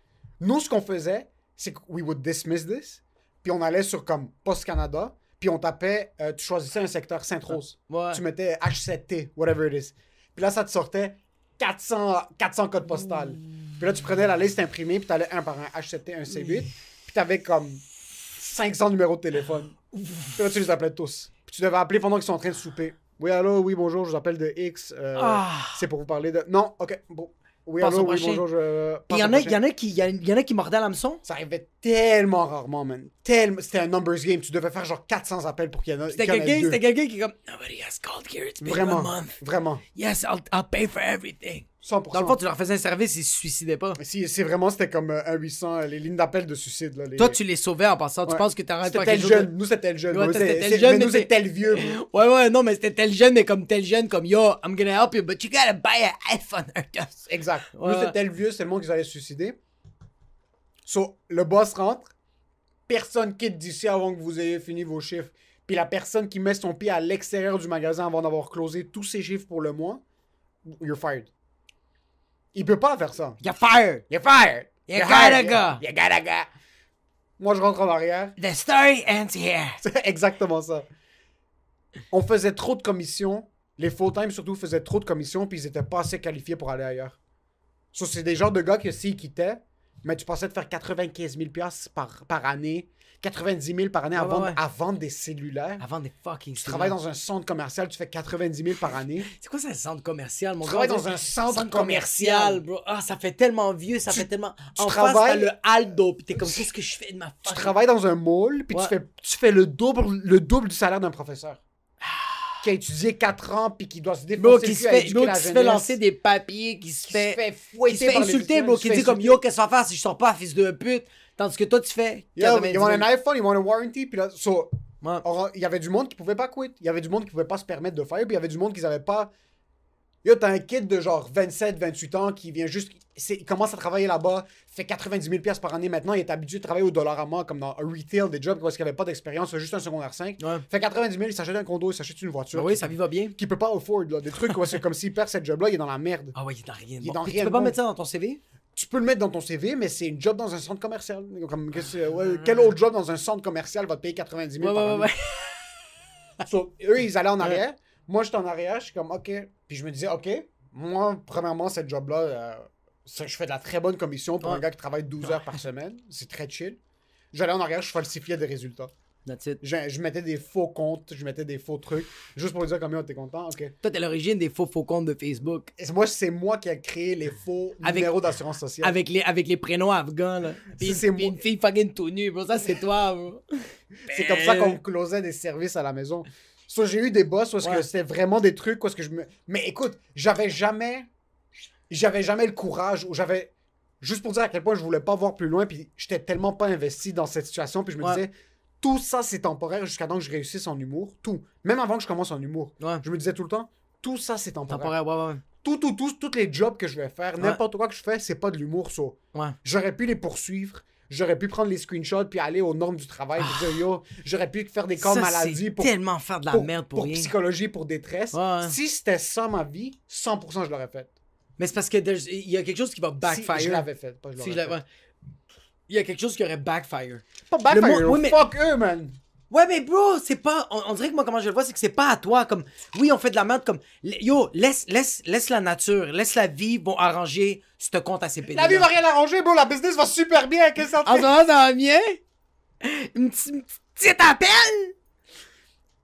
Nous, ce qu'on faisait, c'est que we would dismiss this, puis on allait sur comme Post Canada, puis on tapait, euh, tu choisissais un secteur saint rose Tu mettais H7T, whatever it is. Puis là, ça te sortait 400, 400 codes postales. Hmm. Puis là, tu prenais la liste imprimée, puis t'allais un par un, acheter un C8, puis puis t'avais comme 500 numéros de téléphone. puis là, tu les appelais tous. Puis tu devais appeler pendant qu'ils sont en train de souper. Oui, allô, oui, bonjour, je vous appelle de X. Euh, ah. C'est pour vous parler de. Non, ok, bon. Oui, bonjour, je... Il y, en a, y en a qui, y en a qui mordaient l'hameçon. Ça arrivait tellement rarement, man. Tellement... C'était un numbers game. Tu devais faire genre 400 appels pour qu'il y en ait C'était quelqu'un qui est comme, vraiment, Vraiment. Yes, I'll, I'll pay for everything. 100%. Dans le fond, tu leur faisais un service, ils se suicidaient pas. Si, c'est vraiment, c'était comme euh, un 800, euh, les lignes d'appel de suicide. Là, Toi, tu les sauvais en passant. Tu penses que t'arrêtes pas quelque jeune. Nous, c'était tel jeune. Nous, c'était tel jeune. Mais nous, c'était tel vieux. ouais, ouais, non, mais c'était tel jeune, mais comme tel jeune, comme yo, I'm gonna help you, but you gotta buy an iPhone. exact. Nous, c'était tel vieux, c'est le monde qui allait se suicider. So, le boss rentre. Personne quitte d'ici avant que vous ayez fini vos chiffres. Puis la personne qui met son pied à l'extérieur du magasin avant d'avoir closé tous ses chiffres pour le mois, you're fired. Il peut pas faire ça. You're fired. You're fired. You got gotta go. You gotta go. Moi, je rentre en arrière. The story ends here. C'est exactement ça. On faisait trop de commissions. Les full-time, surtout, faisaient trop de commissions, puis ils étaient pas assez qualifiés pour aller ailleurs. So, c'est des genres de gars que s'ils quittaient, mais tu pensais de faire 95 000 par, par année 90 000 par année à, vendre, des cellulaires. À vendre des fucking Tu travailles dans un centre commercial, tu fais 90 000 par année. C'est quoi un centre commercial, mon gars? Tu travailles dans un centre, commercial. bro. Ah, ça fait tellement vieux, ça fait tellement. Tu en travailles... le Aldo, puis t'es comme, qu'est-ce que je fais de ma Tu travailles dans un mall, puis tu, fais, le double, le double du salaire d'un professeur qui a étudié 4 ans puis qui doit se défoncer bro, qui se fait, lancer des papiers, qui se fait, se fouetter qui se fait insulter, bro, qui dit comme yo, qu'est-ce qu'on va faire si je sors pas, fils de pute. Tandis que toi, tu fais. Il ils ont un iPhone, ils ont une warranty. Puis là, il y avait du monde qui pouvait pas quitter. Il y avait du monde qui pouvait pas se permettre de faire. Puis il y avait du monde qui n'avait pas. Yo, t'as un kid de genre 27, 28 ans qui vient juste. Il commence à travailler là-bas, fait 90 000 par année maintenant. Il est habitué de travailler au dollar à mois, comme dans un retail, des jobs parce qu'il avait pas d'expérience, juste un secondaire 5. Il Fait 90 000, il s'achète un condo, il s'achète une voiture. Ben oui, ça vit va bien. Qui peut pas afford, Des trucs, c'est comme s'il perd cette job-là, il est dans la merde. Ah ouais, il est rien. Il peux pas mettre ça dans ton CV tu peux le mettre dans ton CV, mais c'est une job dans un centre commercial. Comme, ah. quel autre job dans un centre commercial va te payer 90 000 par eux, ils allaient en arrière. Moi, j'étais en arrière, je suis comme, OK. Puis je me disais, OK, moi, premièrement, cette job-là, euh, je fais de la très bonne commission pour un gars qui travaille 12 heures par semaine. C'est très chill. J'allais en arrière, je falsifiais des résultats. Je, mettais des faux comptes, je mettais des faux trucs, juste pour dire combien t'es content, ok. Toi, t'es l'origine des faux faux comptes de Facebook. moi, c'est moi qui ai créé les faux avec, numéros d'assurance sociale. Avec les, avec les prénoms afghans, là. Puis, c'est une fille fucking tout nue, Ça, c'est toi, c'est comme ça qu'on ben. closait des services à la maison. Soit j'ai eu des boss, soit c'était vraiment des trucs, quoi, que je me... Mais écoute, j'avais jamais... J'avais jamais le courage, ou j'avais... Juste pour dire à quel point je voulais pas voir plus loin, puis j'étais tellement pas investi dans cette situation, puis je me disais tout ça, c'est temporaire jusqu'à ce que je réussisse en humour. Tout. Même avant que je commence en humour. Je me disais tout le temps, tout ça, c'est temporaire. Tout, tout, tout, tous les jobs que je vais faire, n'importe quoi que je fais, c'est pas de l'humour, ça. J'aurais pu les poursuivre. J'aurais pu prendre les screenshots puis aller aux normes du travail ah. j'aurais pu faire des cas de maladie pour tellement faire de la merde pour, pour psychologie, pour détresse. Si c'était ça ma vie, 100% je l'aurais fait. Mais c'est parce qu'il y a quelque chose qui va backfire. Si je l'avais fait, pas je fait il y a quelque chose qui aurait backfire. Pas backfire, fuck eux, man. Ouais, mais bro, c'est pas. On, dirait que moi, comment je le vois, c'est que c'est pas à toi. Comme, oui, on fait de la merde. Comme, yo, laisse, laisse, laisse la nature, laisse la vie, bon, arranger ce compte à assez pédales. La vie va rien arranger, bro. La business va super bien Qu'est-ce que ça ah, va bien? Une petite appel?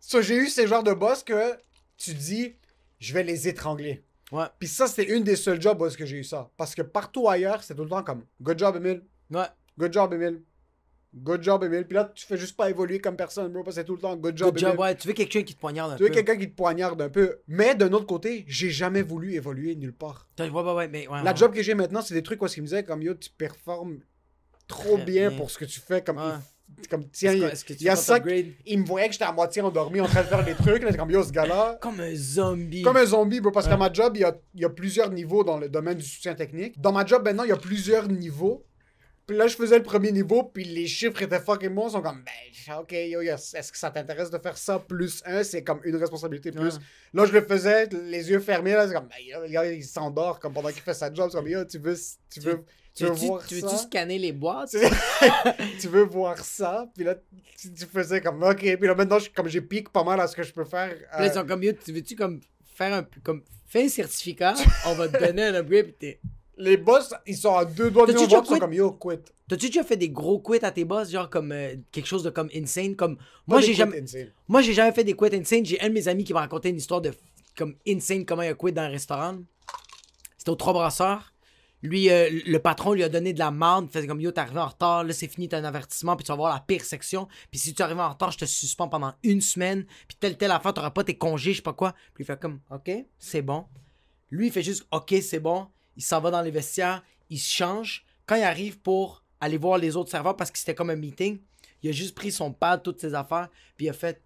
Ça, j'ai eu ces genres de boss que tu dis, je vais les étrangler. Ouais. Puis ça, c'est une des seules jobs où est-ce que j'ai eu ça. Parce que partout ailleurs, c'est tout le temps comme, good job, Emile. Ouais. Good job, Emile. Good job, Emile. Puis là, tu fais juste pas évoluer comme personne, bro. Parce c'est tout le temps good job. Good Emile. Tu veux quelqu'un qui te poignarde un peu. Tu veux quelqu'un qui te poignarde un peu. Mais d'un autre côté, j'ai jamais voulu évoluer nulle part. Ouais, ouais, ouais, mais La job que j'ai maintenant, c'est des trucs où ce qu'il me disait, comme yo, tu performes trop bien, pour ce que tu fais. Comme, comme tiens, il y a ça. Ils me voyait que j'étais à moitié endormi en train de faire des trucs. comme yo, ce gars-là. Comme un zombie. Comme un zombie, bro. Parce que ma job, il y a plusieurs niveaux dans le domaine du soutien technique. Dans ma job, maintenant, il y a plusieurs niveaux puis là, je faisais le premier niveau, puis les chiffres étaient fucking bons. Ils sont comme, ben, ok, yo, est-ce que ça t'intéresse de faire ça plus un C'est comme une responsabilité plus. Là, je le faisais, les yeux fermés, là, c'est comme, ben, yo, il s'endort comme pendant qu'il fait sa job. comme, yo, tu veux. Tu, veux tu veux, tu, voir tu, veux scanner les boîtes? tu veux voir ça? Puis là, tu, faisais comme, OK. Puis là, maintenant, comme j'ai pique pas mal à ce que je peux faire. ils euh, sont comme, tu veux-tu comme faire un, comme, fais un certificat, on va te donner un upgrade, puis t'es les boss, ils sont à deux doigts de nous voir, ils sont comme yo, quit. T'as-tu déjà fait des gros quits à tes boss, genre comme euh, quelque chose de comme insane, comme moi j'ai jamais, moi j'ai jamais fait des quits insane. J'ai un de mes amis qui m'a raconté une histoire de comme insane comment il a quit dans un restaurant. C'était aux trois brasseurs. Lui, euh, le patron lui a donné de la marde, Il faisait comme yo, t'es arrivé en retard, là c'est fini, t'as un avertissement, puis tu vas voir la pire section, puis si tu arrives en retard, je te suspends pendant une semaine, puis telle telle affaire, t'auras pas tes congés, je sais pas quoi. Puis il fait comme ok, c'est bon. Lui, il fait juste ok, c'est bon il s'en va dans les vestiaires, il se change. Quand il arrive pour aller voir les autres serveurs parce que c'était comme un meeting, il a juste pris son pad, toutes ses affaires, puis il a fait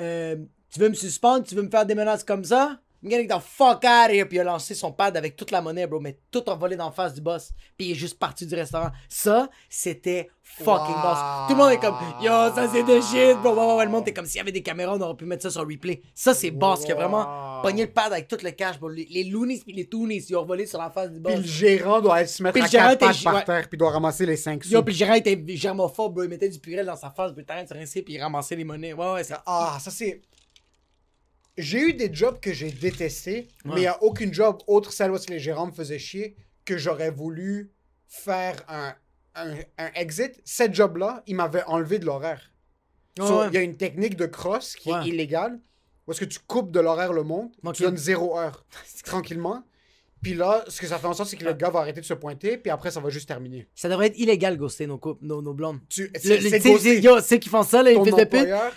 euh, Tu veux me suspendre Tu veux me faire des menaces comme ça il est the fuck out of here. Puis il a lancé son pad avec toute la monnaie, bro, mais tout envolé la face du boss. Puis il est juste parti du restaurant. Ça, c'était fucking boss. Tout le monde est comme, yo, ça c'est de shit, bro. Ouais, ouais, ouais, le monde est comme s'il y avait des caméras, on aurait pu mettre ça sur replay. Ça, c'est boss wow. qui a vraiment pogné le pad avec tout le cash, bro. Les, loonies puis les toonies, ils ont volé sur la face du boss. Puis le gérant doit se mettre à quatre pattes par terre, puis doit ramasser les 5 sous. Yo, puis le gérant était germophobe, bro. Il mettait du purée dans sa face, puis le terrain puis il ramassait les monnaies. Ouais, ouais, Ah, ça c'est j'ai eu des jobs que j'ai détestés, mais il n'y a aucune job autre, celle où les gérants me faisaient chier, que j'aurais voulu faire un, exit. Cette job-là, il m'avait enlevé de l'horaire. Il y a une technique de cross qui est illégale, est-ce que tu coupes de l'horaire le monde, tu donnes zéro heure tranquillement. Puis là, ce que ça fait en sorte, c'est que le gars va arrêter de se pointer, puis après, ça va juste terminer. Ça devrait être illégal, ghoster nos nos, blondes. Tu, c'est, le, font ça, les fils de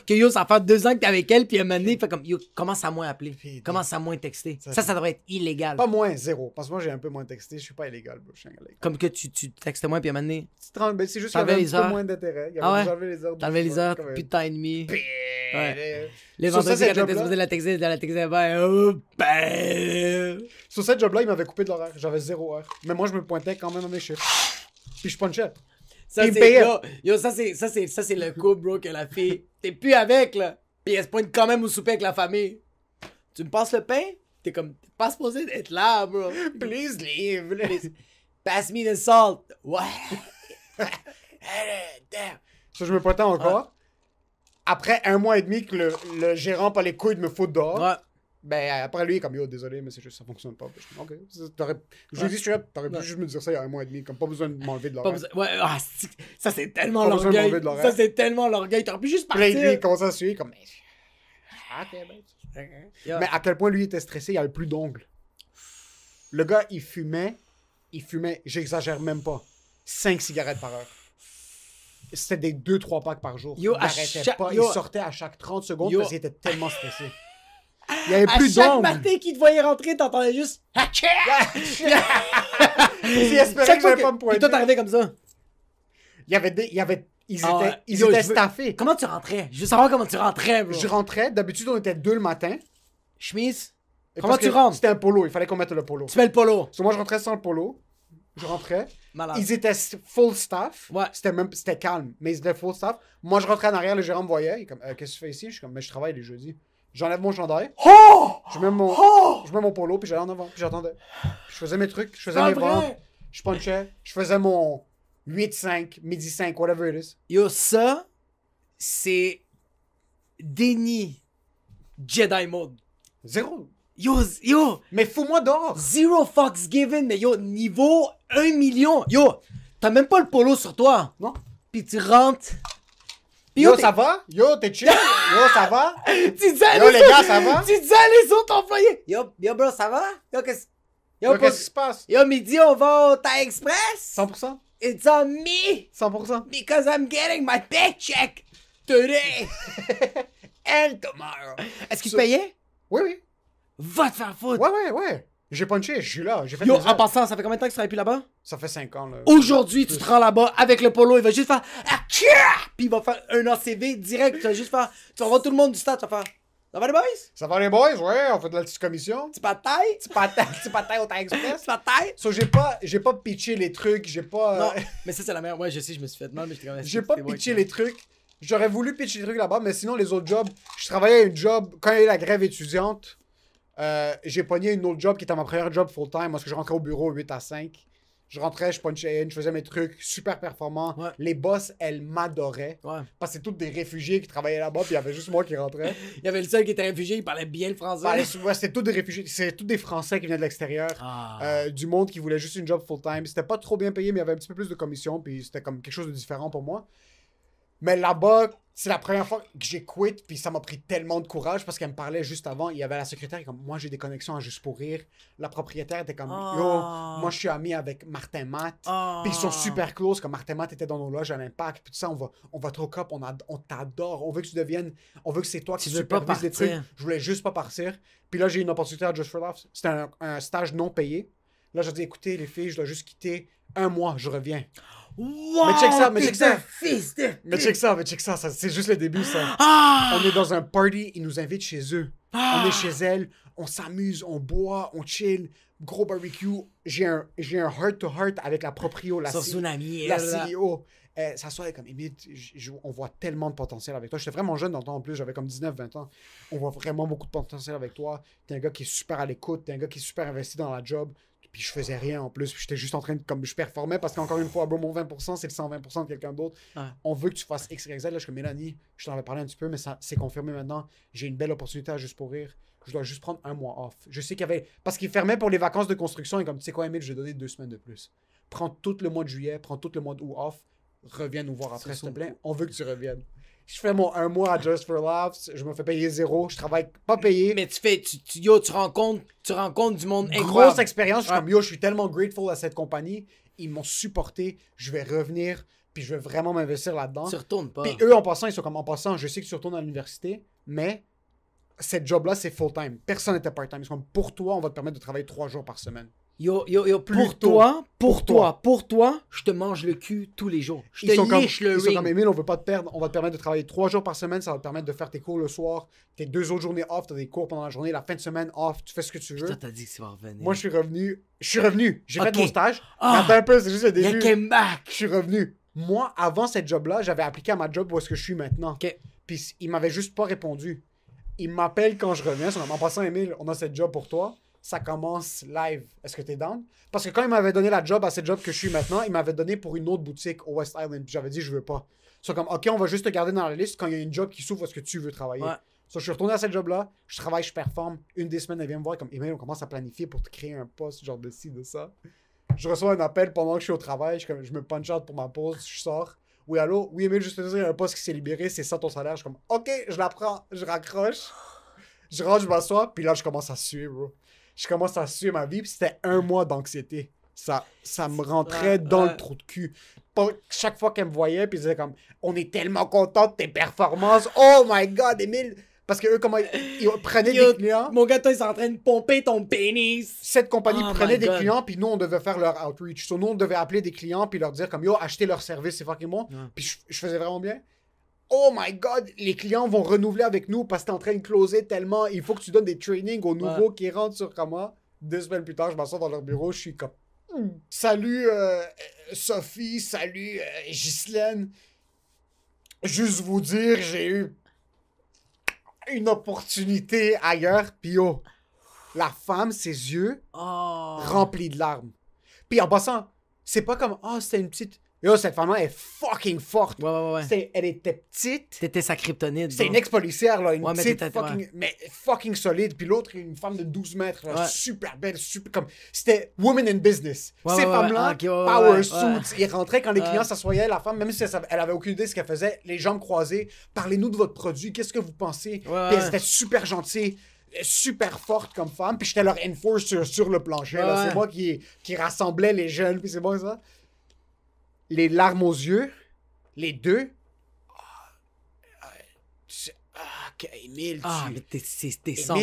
que yo, ça fait deux ans que t'es avec elle, puis un moment donné, fait comme, yo, commence à moins appeler, commence à moins texter. Ça, ça, devrait être illégal. Pas moins, zéro. Parce que moi, j'ai un peu moins texté, je suis pas illégal, bro. Comme que tu, tu textes moins, puis un moment donné. Ben, c'est juste qu'il y avait un peu moins d'intérêt. Il y avait ah les heures. T'enlevais les heures, puis de temps et demi. Euh, Les vendredis, quand t'étais supposé la dans la Texas oh, ben! Sur cette job-là, il m'avait coupé de l'horaire. J'avais zéro heure. Mais moi, je me pointais quand même à mes chiffres. Puis je punchais. Ça, c'est, yo, ça, c'est, ça, c'est, ça, c'est le coup, bro, que la fille, t'es plus avec, là. Puis elle se pointe quand même au souper avec la famille. Tu me passes le pain? T'es comme, t'es pas supposé être là, bro. Please leave. Please. Pass me the salt. what Damn. Ça, je me pointais encore après un mois et demi que le, le gérant pas les couilles de me foutre dehors. Ouais. Ben, après lui, comme yo, désolé, mais c'est juste, ça fonctionne pas. Ben, je, ok. T'aurais, je lui dis, tu aurais pu juste me dire ça il y a un mois et demi, comme pas besoin de m'enlever de l'oreille. »« Ouais, ah, ça c'est tellement l'orgueil. Ça c'est tellement l'orgueil. T'aurais pu juste partir. Puis comment ça suit, comme. ben, ben Mais à quel point lui était stressé, il avait plus d'ongles. Le gars, il fumait, il fumait, j'exagère même pas, 5 cigarettes par heure c'était des 2-3 packs par jour. Ils il pas. Il sortait à chaque 30 secondes parce qu'il était tellement stressé. Il y avait à plus Chaque matin qu'il te voyaient rentrer, t'entendais juste « Haché! » Il espérait que pas Et toi, t'arrivais comme ça. Il y avait... il y avait ils ah, étaient, ils étaient staffés. Comment tu rentrais? Je veux savoir comment tu rentrais, Je rentrais. D'habitude, on était deux le matin. Chemise? comment tu rentres? C'était un polo. Il fallait qu'on mette le polo. Tu mets le polo. moi, je rentrais sans le polo. Je rentrais. Ils étaient full staff. C'était même c'était calme, mais ils étaient full staff. Moi, je rentrais en arrière, le gérant me voyait. Il est comme, euh, qu'est-ce que tu fais ici? Je suis comme, mais je travaille les jeudis. J'enlève mon chandail. Oh! Je mets mon, oh! je mets mon polo, puis j'allais en avant, puis j'attendais. Je faisais mes trucs, je faisais mes ventes, je punchais, je faisais mon 8-5, midi 5, whatever it is. Yo, ça, c'est déni Jedi mode. Zéro. Yo, yo. Mais fous-moi dehors. Zero fucks given, mais yo, niveau un million. Yo, t'as même pas le polo sur toi. Non. Puis tu rentres. yo, ça va? Yo, t'es chill? yo, ça va? tu dis à yo, les, gars, ça va? Tu dis à les autres employés. Yo, yo bro, ça va? Yo, qu'est-ce yo, yo, ce qui se passe? Yo, midi, on va au Thai Express? 100%. It's on me. 100%. Because I'm getting my paycheck today and tomorrow. Est-ce qu'ils so... payaient? Oui, oui. Va te faire foutre. Ouais, ouais, ouais. J'ai punché, je suis là. Fait Yo, en passant, ça fait combien de temps que tu travailles plus là-bas? Ça fait 5 ans. Aujourd'hui, tu te rends là-bas avec le polo, il va juste faire ah, Puis il va faire un ACV direct. Tu vas juste faire. Tu vas voir tout le monde du stade, tu vas faire. Ça va les boys? Ça va les boys, ouais, on fait de la petite commission. Tu taille tu tu pas taille au Time Express. Petit pataille? So, j'ai pas, j'ai pas pitché les trucs, j'ai pas. Non, euh, mais ça, c'est la merde. Ouais, je sais, je me suis fait mal, mais je te même. J'ai pas pitché les trucs. J'aurais voulu pitcher les trucs là-bas, mais sinon, les autres jobs, je travaillais à une job quand il y a eu la grève étudiante. Euh, j'ai pogné une autre job qui était ma première job full-time. parce que je rentrais au bureau 8 à 5. Je rentrais, je punchais je faisais mes trucs super performant Les boss, elles m'adoraient. Parce que c'est tous des réfugiés qui travaillaient là-bas, puis il y avait juste moi qui rentrais. il y avait le seul qui était réfugié, il parlait bien le français. c'est ouais, tous des réfugiés, c'est tous des Français qui venaient de l'extérieur, ah. euh, du monde qui voulait juste une job full-time. C'était pas trop bien payé, mais il y avait un petit peu plus de commission, puis c'était comme quelque chose de différent pour moi. Mais là-bas, c'est la première fois que j'ai quitté, puis ça m'a pris tellement de courage parce qu'elle me parlait juste avant. Il y avait la secrétaire comme Moi, j'ai des connexions à Juste pour rire. La propriétaire était comme Yo, ah. moi, je suis ami avec Martin Matt. Ah. Puis ils sont super close. Comme Martin Matt était dans nos loges à l'impact. Puis tout ça, on va, on va trop cop. On, t'adore. On veut que tu deviennes. On veut que c'est toi qui supervises les trucs. Je voulais juste pas partir. Puis là, j'ai une opportunité à Just for Love. C'était un, stage non payé. Là, j'ai dit « Écoutez, les filles, je dois juste quitter. Un mois, je reviens mais check ça, mais check ça. mais check ça, mais check ça, c'est juste le début ça. Ah! On est dans un party, ils nous invitent chez eux. Ah! On est chez elle, on s'amuse, on boit, on chill, gros barbecue. J'ai un j'ai un heart to heart avec la proprio la, CEO. ça e comme on voit tellement de potentiel avec toi. J'étais vraiment jeune dans le temps en plus, j'avais comme 19-20 ans. On voit vraiment beaucoup de potentiel avec toi. T'es un gars qui est super à l'écoute, t'es un gars qui est super investi dans la job. Puis je faisais rien en plus. J'étais juste en train de. Comme je performais parce qu'encore une fois, bro, mon 20%, c'est le 120% de quelqu'un d'autre. On veut que tu fasses X, Y, Z. Là, je suis Mélanie, je t'en avais parlé un petit peu, mais ça c'est confirmé maintenant. J'ai une belle opportunité à juste pour rire. Je dois juste prendre un mois off. Je sais qu'il y avait. Parce qu'il fermait pour les vacances de construction et comme tu sais quoi, Emile, je vais donner deux semaines de plus. Prends tout le mois de juillet, prends tout le mois d'août off. Reviens nous voir après, s'il te plaît. On veut que tu reviennes je fais mon un mois à Just for Love, je me fais payer zéro, je travaille pas payé. Mais tu fais, tu, tu, yo, tu rencontres, rencontres du monde incroyable. Grosse expérience, je suis comme yo, je suis tellement grateful à cette compagnie, ils m'ont supporté, je vais revenir, puis je vais vraiment m'investir là-dedans. Tu retournes pas. Puis eux, en passant, ils sont comme en passant, je sais que tu retournes à l'université, mais cette job-là, c'est full-time. Personne n'était part-time. Ils sont comme pour toi, on va te permettre de travailler trois jours par semaine. Yo, pour, toi, pour, toi, pour toi, je te mange le cul tous les jours. Je ils sont comme, le ils on veut pas te perdre. On va te permettre de travailler trois jours par semaine. Ça va te permettre de faire tes cours le soir. Tes deux autres journées off, t'as des cours pendant la journée. La fin de semaine off, tu fais ce que tu veux. Je t'as dit que tu vas revenir. Moi, je suis revenu. Je suis revenu. J'ai fait mon stage. Oh, Attends un peu, c'est juste le début. came back. Je suis revenu. Moi, avant cette job-là, j'avais appliqué à ma job où est-ce que je suis maintenant. Puis il m'avait juste pas répondu. Il m'appelle quand je reviens. En passant, Emile, on a cette job pour toi ça commence live. Est-ce que t'es down? Parce que quand il m'avait donné la job à cette job que je suis maintenant, il m'avait donné pour une autre boutique au West Island. J'avais dit, je veux pas. C'est comme, OK, on va juste te garder dans la liste quand il y a une job qui souffre parce ce que tu veux travailler? je suis retourné à cette job-là, je travaille, je performe. Une des semaines, elle vient me voir comme, email on commence à planifier pour te créer un poste, genre de ci, de ça. Je reçois un appel pendant que je suis au travail, je, comme, je me punch out pour ma pause, je sors. Oui, allô? Oui, mais juste te dire, il y a un poste qui s'est libéré, c'est ça ton salaire. Je suis comme, OK, je la prends, je raccroche. Je rentre, je m'assois, puis là, je commence à suivre je commence à suivre ma vie, puis c'était un mois d'anxiété. Ça, ça me rentrait dans le trou de cul. chaque fois qu'elle me voyait, puis disait comme On est tellement content de tes performances. Oh my god, Emile! Parce que eux, comment ils, prenaient des clients. Mon gars, toi, ils sont en train de pomper ton pénis. Cette compagnie oh prenait des clients, puis nous, on devait faire leur outreach. son nous, on devait appeler des clients, puis leur dire, comme yo, achetez leur service, c'est fucking bon. Puis je, faisais vraiment bien. Oh my God, les clients vont renouveler avec nous parce que t'es en train de closer tellement. Il faut que tu donnes des trainings aux nouveaux qui rentrent sur comment. Deux semaines plus tard, je m'assois dans leur bureau, je suis comme hmm. Salut euh, euh, Sophie, salut euh, Ghislaine. Juste vous dire, j'ai eu une opportunité ailleurs, puis oh, la femme, ses yeux oh. remplis de larmes. Puis en passant, c'est pas comme, oh, ah, c'est une petite cette femme-là est fucking forte. elle était petite. C'était sa kryptonite. C'est une ex-policière, là, une mais petite fucking, mais fucking solide. Puis l'autre, une femme de 12 mètres, super belle, super comme. C'était woman in business. Ces femmes-là, power suits. Ils rentraient quand les clients s'assoyaient, la femme, même si elle, avait aucune idée de ce qu'elle faisait, les jambes croisées. Parlez-nous de votre produit, qu'est-ce que vous pensez? Puis elle était super gentille. Super forte comme femme, puis j'étais leur enforcer sur, le plancher. C'est moi qui, qui rassemblais les jeunes, puis c'est moi ça les larmes aux yeux, les deux. Ok, ah, ah, Emile, ah, tu... Ah, mais t'es, sans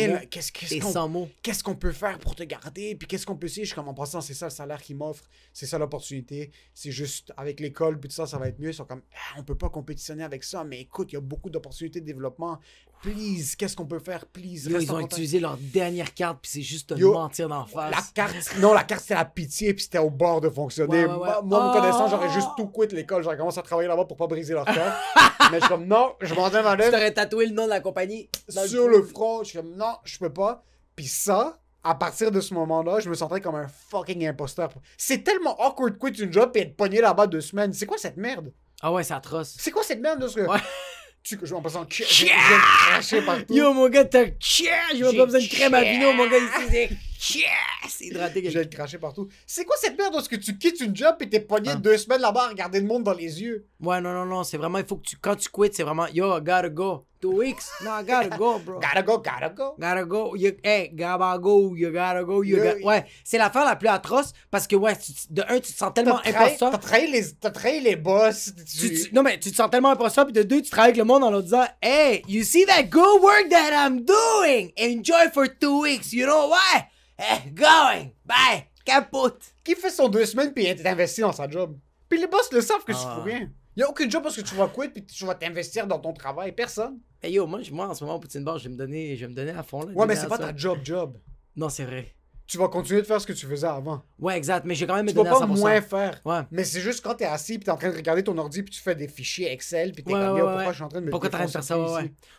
mots. Qu'est-ce, qu'on, peut faire pour te garder? Puis qu'est-ce qu'on peut essayer? Je suis comme en passant, c'est ça le salaire qu'il m'offre. c'est ça l'opportunité, c'est juste avec l'école, puis tout ça, ça va être mieux. Ils sont comme, on peut pas compétitionner avec ça, mais écoute, il y a beaucoup d'opportunités de développement please, qu'est-ce qu'on peut faire, please. ils ont utilisé leur dernière carte, puis c'est juste un mentir d'en face. La carte, non, la carte, c'était la pitié, puis c'était au bord de fonctionner. Moi, mon me connaissant, j'aurais oh! juste tout quitté l'école. J'aurais commencé à travailler là-bas pour pas briser leur cœur. Mais je suis comme, non, je m'en donne Tu t'aurais tatoué le nom de la compagnie sur le, front. Je suis comme, non, je peux pas. Puis ça, à partir de ce moment-là, je me sentais comme un fucking imposteur. C'est tellement awkward de quitter une job et être pogné là-bas deux semaines. C'est quoi cette merde? Ah ouais, c'est atroce. C'est quoi cette merde? Parce que... Tu, que je m'en passe en chia. J'ai craché partout. Yo, mon gars, t'as Je J'ai pas besoin de crème à vino, mon gars, ici. Yes! Hydraté Je le cracher partout. C'est quoi cette merde où que tu quittes une job et t'es poigné ah. deux semaines là-bas à regarder le monde dans les yeux? Ouais, non, non, non. C'est vraiment, il faut que tu. Quand tu quittes, c'est vraiment Yo, I gotta go. Two weeks? No, I gotta go, bro. gotta go, gotta go. Gotta go. hey, gotta go, you gotta go, you Ouais, c'est l'affaire la plus atroce parce que, ouais, de un, tu te sens tellement impossible. T'as trahi les, trahi les boss. non, mais tu te sens tellement impossible puis de deux, tu travailles avec le monde en leur disant Hey, you see that good work that I'm doing? Enjoy for two weeks. You know why? going! Bye! Capote! Qui fait son deux semaines puis est investi dans sa job? Puis les boss le savent que tu fous ah. rien. Y a aucune job parce que tu vas quitter puis tu vas t'investir dans ton travail. Personne. Hey yo, moi, moi en ce moment, au Poutine je vais me donner, je vais me donner à fond. Là, ouais, mais c'est pas ta job, job. Non, c'est vrai. Tu vas continuer de faire ce que tu faisais avant. Ouais, exact, mais j'ai quand même Tu vas pas moins faire. Ouais. Mais c'est juste quand t'es assis puis t'es en train de regarder ton ordi puis tu fais des fichiers Excel puis t'es comme, pourquoi je suis en train de me Pourquoi t'es de faire ça,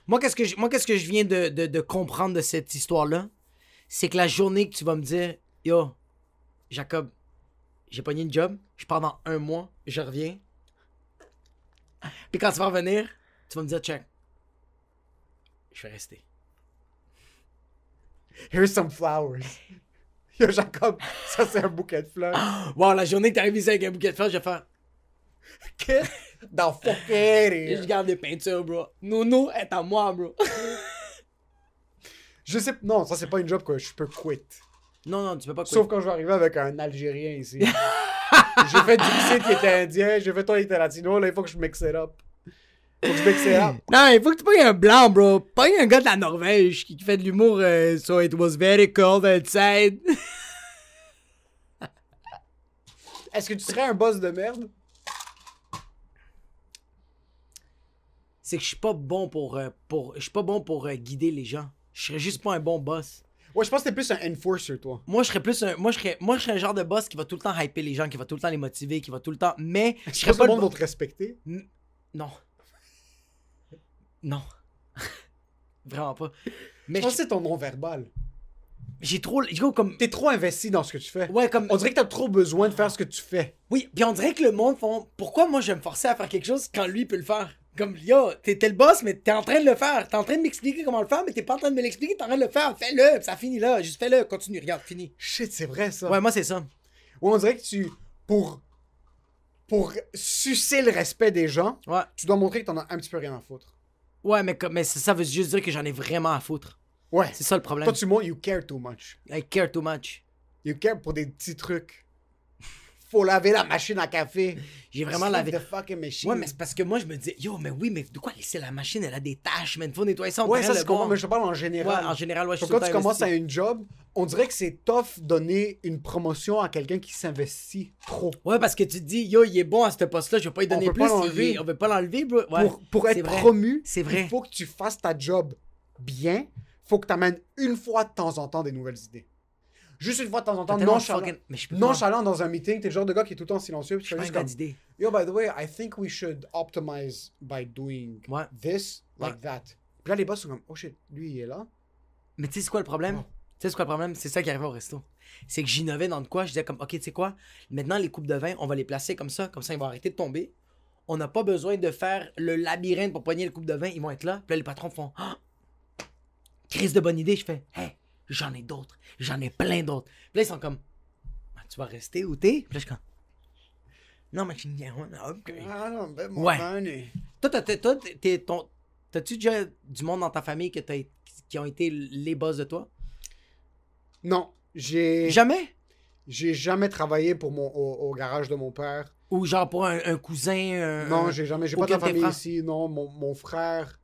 Moi, qu'est-ce que moi, qu'est-ce que je viens de comprendre de cette histoire-là? c'est que la journée que tu vas me dire, yo, Jacob, j'ai pogné une job, je pars dans un mois, je reviens. Puis quand tu vas revenir, tu vas me dire, check, je vais rester. Here's some flowers. Yo, Jacob, ça c'est un bouquet de fleurs. Wow, la journée que arrives ici avec un bouquet de fleurs, je vais faire. Qu'est-ce? Dans fucking. Je garde des peintures, bro. Nono est à moi, bro. Je sais. Non, ça, c'est pas une job que je peux quitter. Non, non, tu peux pas quitter. Sauf quand je vais arriver avec un Algérien ici. j'ai fait du site qui était indien, j'ai fait toi, qui était latino, là, il faut que je mixe it up. Faut que je mixe it up. Non, il faut que tu payes un blanc, bro. pas un gars de la Norvège qui fait de l'humour euh, So it was very cold outside. Est-ce que tu serais un boss de merde? C'est que je suis pas bon pour, euh, pour je suis pas bon pour euh, guider les gens je serais juste pas un bon boss. Ouais, je pense que t'es plus un enforcer, toi. Moi, je serais plus un. Moi, je serais, moi, je serais un genre de boss qui va tout le temps hyper les gens, qui va tout le temps les motiver, qui va tout le temps. Mais. Je serais pas. Le monde va te respecter? non. Non. Vraiment pas. Mais je pense que c'est ton non-verbal. J'ai trop. comme. T'es trop investi dans ce que tu fais. Ouais, comme. On dirait que t'as trop besoin de faire ce que tu fais. Oui, puis on dirait que le monde font. Pourquoi moi je vais me forcer à faire quelque chose quand lui peut le faire? Comme, yo, t'es le boss, mais t'es en train de le faire. T'es en train de m'expliquer comment le faire, mais t'es pas en train de me l'expliquer, t'es en train de le faire. Fais-le, ça finit là. Juste fais-le, continue, regarde, fini. Shit, c'est vrai ça. Ouais, moi, c'est ça. Ouais, on dirait que tu. Pour. Pour sucer le respect des gens, ouais. tu dois montrer que t'en as un petit peu rien à foutre. Ouais, mais, mais ça veut juste dire que j'en ai vraiment à foutre. Ouais. C'est ça le problème. Toi, tu montres, you care too much. I care too much. You care pour des petits trucs faut laver la machine à café. J'ai vraiment lavé. The machine. Ouais, mais c'est parce que moi, je me dis, yo, mais oui, mais de quoi laisser la machine? Elle a des tâches, il Faut nettoyer ça. On ouais, ça, c'est Mais je parle en général. en général, ouais, je Quand tu commences à une job, on dirait que c'est tough donner une promotion à quelqu'un qui s'investit trop. Ouais, parce que tu te dis, yo, il est bon à ce poste-là, je vais pas lui donner plus. on veut pas l'enlever, bro. pour, pour être promu, vrai. il faut que tu fasses ta job bien. faut que tu amènes une fois de temps en temps des nouvelles idées. Juste une fois de temps en temps, nonchalant, fucking... nonchalant dans un meeting, t'es le genre de gars qui est tout le temps silencieux. tu je suis pas d'idée. Yo, by the way, I think we should optimize by doing this like that. Puis là, les boss sont comme, oh shit, lui, il est là. Mais tu sais, c'est quoi le problème? Tu sais, c'est quoi le problème? C'est ça qui arrive au resto. C'est que j'innovais dans de quoi? Je disais comme, OK, tu sais quoi? Maintenant, les coupes de vin, on va les placer comme ça. Comme ça, ils vont arrêter de tomber. On n'a pas besoin de faire le labyrinthe pour poigner les coupes de vin. Ils vont être là. Puis là, les patrons font, ah! crise de bonne idée. Je fais, j'en ai d'autres, j'en ai plein d'autres. Puis là, ils sont comme, ah, tu vas rester où t'es? Puis là, je suis comme, non, mais je ah, ok. Ah non, ben, mon ouais. Money. Toi, t'as-tu déjà du monde dans ta famille qui ont été les boss de toi? Non, j'ai. Jamais? J'ai jamais travaillé pour mon, au, garage de mon père. Ou genre pour un, cousin? non, j'ai jamais. J'ai pas de famille ici. Non, mon, mon frère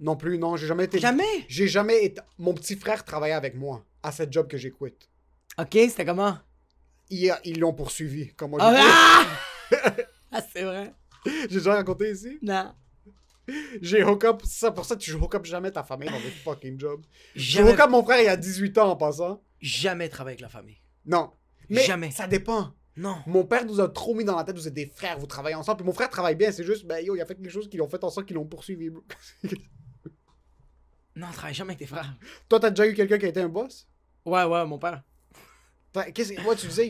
non plus, non, j'ai jamais été. Jamais? J'ai jamais été. Mon petit frère travaillait avec moi à cette job que j'ai quitté. Ok, c'était comment? Ils, l'ont poursuivi, comme moi. Ah, ah c'est vrai. J'ai déjà raconté ici? Non. J'ai hook up, pour ça tu hook up jamais ta famille dans des fucking jobs. J'ai hook mon frère il y a 18 ans en passant. Jamais travailler avec la famille. Non. Mais jamais. Ça dépend. Non. Mon père nous a trop mis dans la tête, vous êtes des frères, vous travaillez ensemble. Puis mon frère travaille bien, c'est juste, ben yo, il a fait quelque chose qu'ils ont fait ensemble, qu'ils l'ont poursuivi. Non, travaille jamais avec tes frères. Ah. Toi, t'as déjà eu quelqu'un qui a été un boss? Ouais, ouais, mon père. Qu'est-ce que. tu disais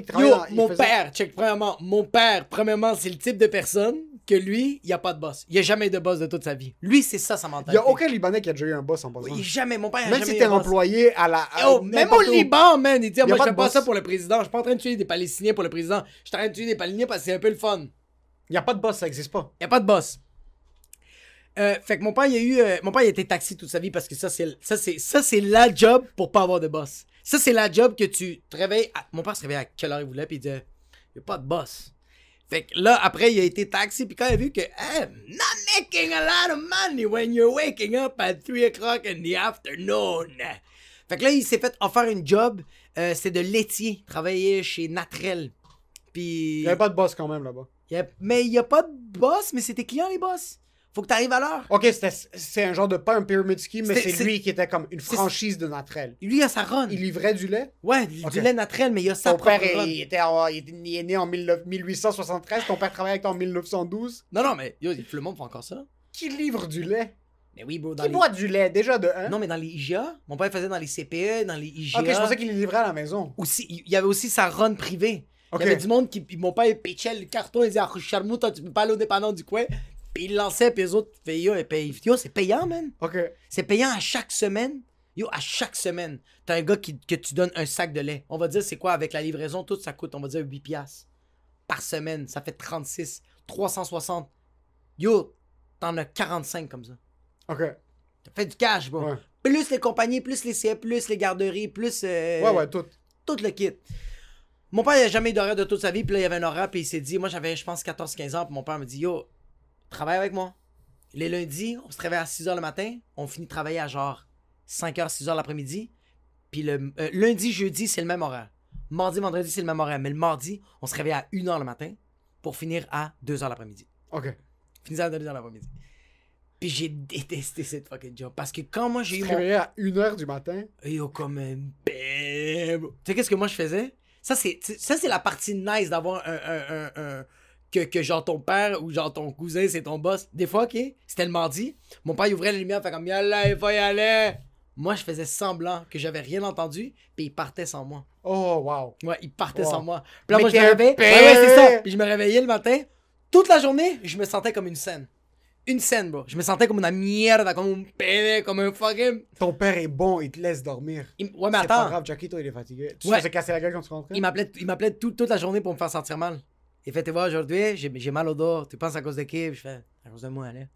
Il Mon père, check, premièrement, mon père, premièrement, c'est le type de personne que lui, il n'y a pas de boss. Il n'y a jamais de boss de toute sa vie. Lui, c'est ça sa Il n'y a aucun Libanais qui a déjà eu un boss en passant. Il- Jamais, mon père. a Même jamais si t'es employé à la. même au Liban, man, il dit, moi, je fais pas ça pour le président. Je suis pas en train de tuer des Palestiniens pour le président. Je suis en train de tuer des Palestiniens parce que c'est un peu le fun. Il n'y a pas de boss, ça n'existe pas. Il n'y a pas de boss. Euh, fait que mon père, il a eu. Euh, mon père, il était taxi toute sa vie parce que ça, c'est ça, c'est la job pour pas avoir de boss. Ça, c'est la job que tu te réveilles. Mon père se réveillait à quelle heure il voulait, puis il disait, il a pas de boss. Fait que là, après, il a été taxi, puis quand il a vu que, not making a lot of money when you're waking up at 3 o'clock in the afternoon. Fait que là, il s'est fait offrir une job, euh, c'est de laitier, travailler chez Natrel. Puis. Il n'y avait pas de boss quand même là-bas. Mais il n'y a pas de boss, mais c'était clients les boss. Faut que tu arrives à l'heure. OK, c'est un genre de pas un pyramid scheme, mais c'est lui qui était comme une franchise de Natrel. Lui, il a sa run. Il livrait du lait? Ouais, du, lait Natrel, mais il a sa ton propre père, run. Il, était il, est né en 1873, ton père travaillait avec toi en 1912. Non, non, mais yo, le monde fait encore ça. Qui livre du lait? Mais oui, bro. Dans qui boit du lait déjà de 1 Non, mais dans les IGA. Mon père faisait dans les CPE, dans les IGA. Ok, je pensais qu'il livrait à la maison. Aussi, il y avait aussi sa run privée. Il y avait du monde qui. Mon père il le carton et disait Ah, Charmouta, tu peux pas aller au dépanneur du coin. Puis ils lançaient, puis les autres payaient. Yo, c'est payant, man. OK. C'est payant à chaque semaine. Yo, à chaque semaine, t'as un gars qui, que tu donnes un sac de lait. On va dire, c'est quoi, avec la livraison, tout ça coûte, on va dire 8 piastres. Par semaine, ça fait 36, 360. Yo, t'en as 45 comme ça. OK. T'as fait du cash, bon. Plus les compagnies, plus les sièges, plus les garderies, plus. Euh, ouais, ouais, tout. Tout le kit. Mon père, il n'a jamais eu d'horaire de toute sa vie. Puis là, il y avait un horaire, puis il s'est dit, moi, j'avais, je pense, 14-15 ans. Puis mon père me dit, yo, travaille avec moi. Les lundis, on se réveille à 6h le matin, on finit de travailler à genre 5h, 6h l'après-midi. Puis le euh, lundi, jeudi, c'est le même horaire. Mardi, vendredi, c'est le même horaire. Mais le mardi, on se réveille à 1h le matin pour finir à 2h l'après-midi. OK. Finir à 2h l'après-midi. Puis j'ai détesté cette fucking job. Parce que quand moi j'ai eu. à 1h du matin. Yo, comme un Tu sais, qu'est-ce que moi je faisais? Ça, c'est la partie nice d'avoir un, un que, que, genre ton père ou genre ton cousin, c'est ton boss. Des fois, ok, c'était le mardi, mon père il ouvrait la lumière, fait comme Yalla, il va y aller. Moi, je faisais semblant que j'avais rien entendu, puis il partait sans moi. Oh, wow. Ouais, il partait sans moi. Puis là, moi, je me réveillais. Ouais, ouais, c'est ça. Puis je me réveillais le matin. Toute la journée, je me sentais comme une scène. Une scène, bro. Je me sentais comme une merde, comme un pédé, comme un fucking. Ton père est bon, il te laisse dormir. Ouais, mais attends. C'est pas grave, Jackie, toi, il est fatigué. Tu ouais. faisais casser la gueule quand tu rentrais. Il m'appelait, toute la journée pour me faire sentir mal. Et fait, tu vois, aujourd'hui, j'ai mal au dos. Tu penses à cause de qui Je fais, à cause de moi, allez.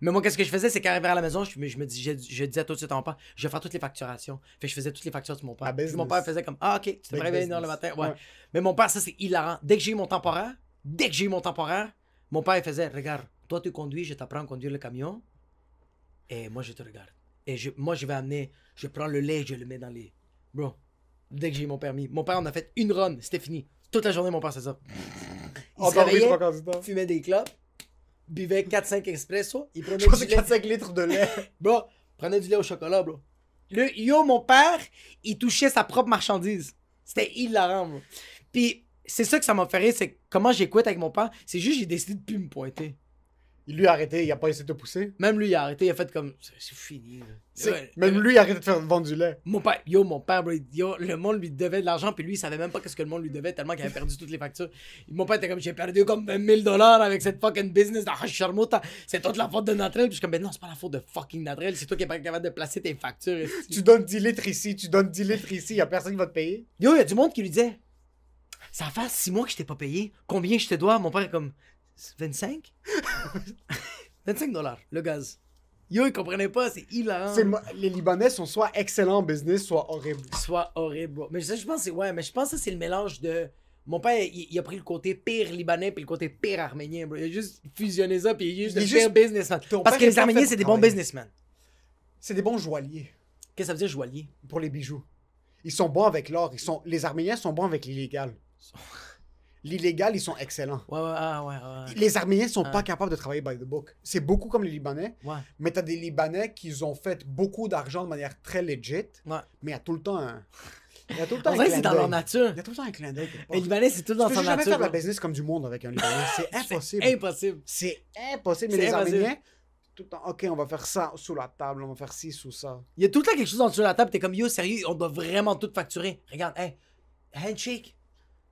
Mais moi, qu'est-ce que je faisais, c'est qu'arrivé à la maison, je, me dis, je, disais tout de suite à mon père, je vais faire toutes les facturations. Fait je faisais toutes les factures de mon père. mon père faisait comme, ah, ok, tu te réveilles le matin. Mais mon père, ça, c'est hilarant. Dès que j'ai eu mon temporaire, dès que j'ai eu mon temporaire, mon père, faisait, regarde, toi, tu conduis, je t'apprends à conduire le camion. Et moi, je te regarde. Et moi, je vais amener, je prends le lait, je le mets dans les. Bro, dès que j'ai eu mon permis, mon père, on a fait une run, c'était fini. Toute la journée, mon père, c'est ça. Il se réveillait, fumait des clopes, buvait 4-5 expresso, il prenait du lait. litres de lait. prenait du lait au chocolat, bro. Le, yo, mon père, il touchait sa propre marchandise. C'était hilarant, bro. Puis c'est ça que ça m'a fait rire, c'est comment j'écoute avec mon père. C'est juste j'ai décidé de plus me pointer. Il lui a arrêté, il a pas essayé de pousser. Même lui, il a arrêté, il a fait comme. C'est fini. Là. même euh, lui, il a arrêté de faire vendre du lait. Mon père, yo, mon père, yo, le monde lui devait de l'argent, puis lui, il savait même pas qu'est-ce que le monde lui devait tellement qu'il avait perdu toutes les factures. Mon père était comme, j'ai perdu comme 20 000 dollars avec cette fucking business de Hacharmota. C'est toute la faute de Natrel. Puis je suis comme, ben non, c'est pas la faute de fucking Nadrel, c'est toi qui es pas capable de placer tes factures. tu donnes 10 litres ici, tu donnes 10 litres ici, il y a personne qui va te payer. Yo, il y a du monde qui lui disait, ça fait 6 mois que je t'ai pas payé, combien je te dois Mon père est comme, 25 25 dollars, le gaz. Yo, ils comprenaient pas, c'est hilarant. les Libanais sont soit excellents en business, soit horribles. Soit horribles, Mais je pense, ouais, mais je pense que c'est le mélange de. Mon père, il, a pris le côté pire libanais puis le côté pire arménien, bro. Il a juste fusionné ça puis il est juste le pire businessman. Parce que les Arméniens, c'est des bons ah businessmen. C'est des bons joailliers. Qu'est-ce que ça veut dire, joaillier Pour les bijoux. Ils sont bons avec l'or. Sont... Les Arméniens sont bons avec l'illégal. l'illégal, ils sont excellents. Ouais, ouais, ah, ouais, Les Arméniens ne sont ah. pas capables de travailler by the book. C'est beaucoup comme les Libanais. Mais tu as des Libanais qui ont fait beaucoup d'argent de manière très legit. Mais il y a tout le temps un. Il y a tout le temps en vrai, c'est dans leur nature. Il y a tout le temps un clin d'œil. Les Libanais, c'est tout dans sa nature. Tu peux jamais faire la business comme du monde avec un Libanais. C'est impossible. C'est impossible. C'est impossible. Mais les Arméniens, tout le temps, OK, on va faire ça sous la table, on va faire ci, sous ça. Il y a tout le temps quelque chose en dessous de la table. T'es comme, yo, sérieux, on doit vraiment tout facturer. Regarde, hey, handshake.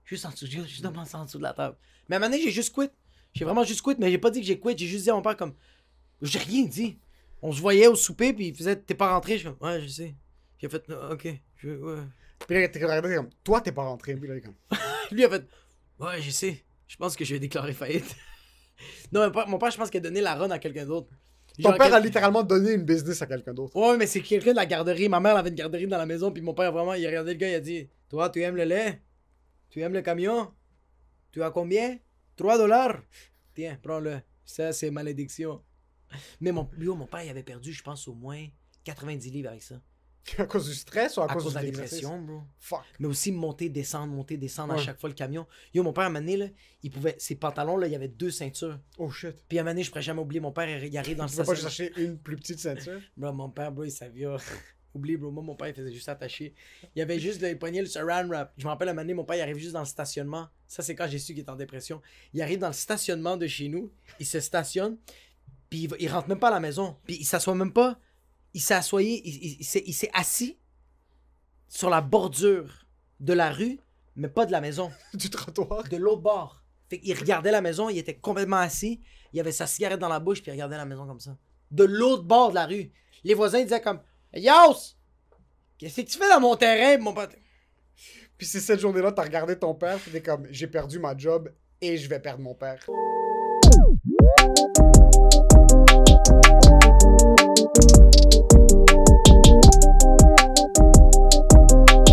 Juste en dessous, juste en dessous de la table. Mais à un moment j'ai juste quitté. J'ai vraiment juste quitté. mais j'ai pas dit que j'ai quitté. J'ai juste dit à mon père comme. J'ai rien dit. On se voyait au souper, puis il faisait T'es pas rentré. Je Ouais, je sais. J'ai fait ah, Ok, je. Ouais. Puis il a regardé comme Toi, t'es pas rentré. Puis là, comme. Lui, a fait Ouais, je sais. Je pense que je vais déclarer faillite. non, mais mon père, je pense qu'il a donné la run à quelqu'un d'autre. Ton père a littéralement donné une business à quelqu'un d'autre. Ouais, mais c'est quelqu'un de la garderie. Ma mère avait une garderie dans la maison, puis mon père vraiment, il regardait le gars, il a dit Toi, tu aimes le lait tu aimes le camion Tu as combien 3 dollars Tiens, prends-le. Ça, c'est malédiction. Mais mon, lui, mon père, il avait perdu, je pense, au moins 90 livres avec ça. À cause du stress ou à, cause, de la dépression, bro? Fuck. Mais aussi monter, descendre, monter, descendre à chaque fois le camion. Yo, mon père, à un moment là, il pouvait, ses pantalons, là, il y avait deux ceintures. Oh shit. Puis à un moment je pourrais jamais oublier, mon père, il arrive dans le peux pas chercher une plus petite ceinture? bro, mon père, bro, il Oublie, bro, moi, mon père, il faisait juste attacher. Il y avait juste le poignet, le surround wrap. Je me rappelle, un mon père, il arrive juste dans le stationnement. Ça, c'est quand j'ai su qu'il était en dépression. Il arrive dans le stationnement de chez nous. Il se stationne. Puis il, rentre même pas à la maison. Puis il s'assoit même pas. Il s'est il, s'est assis sur la bordure de la rue, mais pas de la maison. du trottoir. De l'autre bord. Fait qu'il regardait la maison, il était complètement assis. Il avait sa cigarette dans la bouche, puis il regardait la maison comme ça. De l'autre bord de la rue. Les voisins disaient comme Yos! Qu'est-ce que tu fais dans mon terrain, mon pote? Puis c'est cette journée-là, t'as regardé ton père, c'était t'es comme, j'ai perdu ma job et je vais perdre mon père.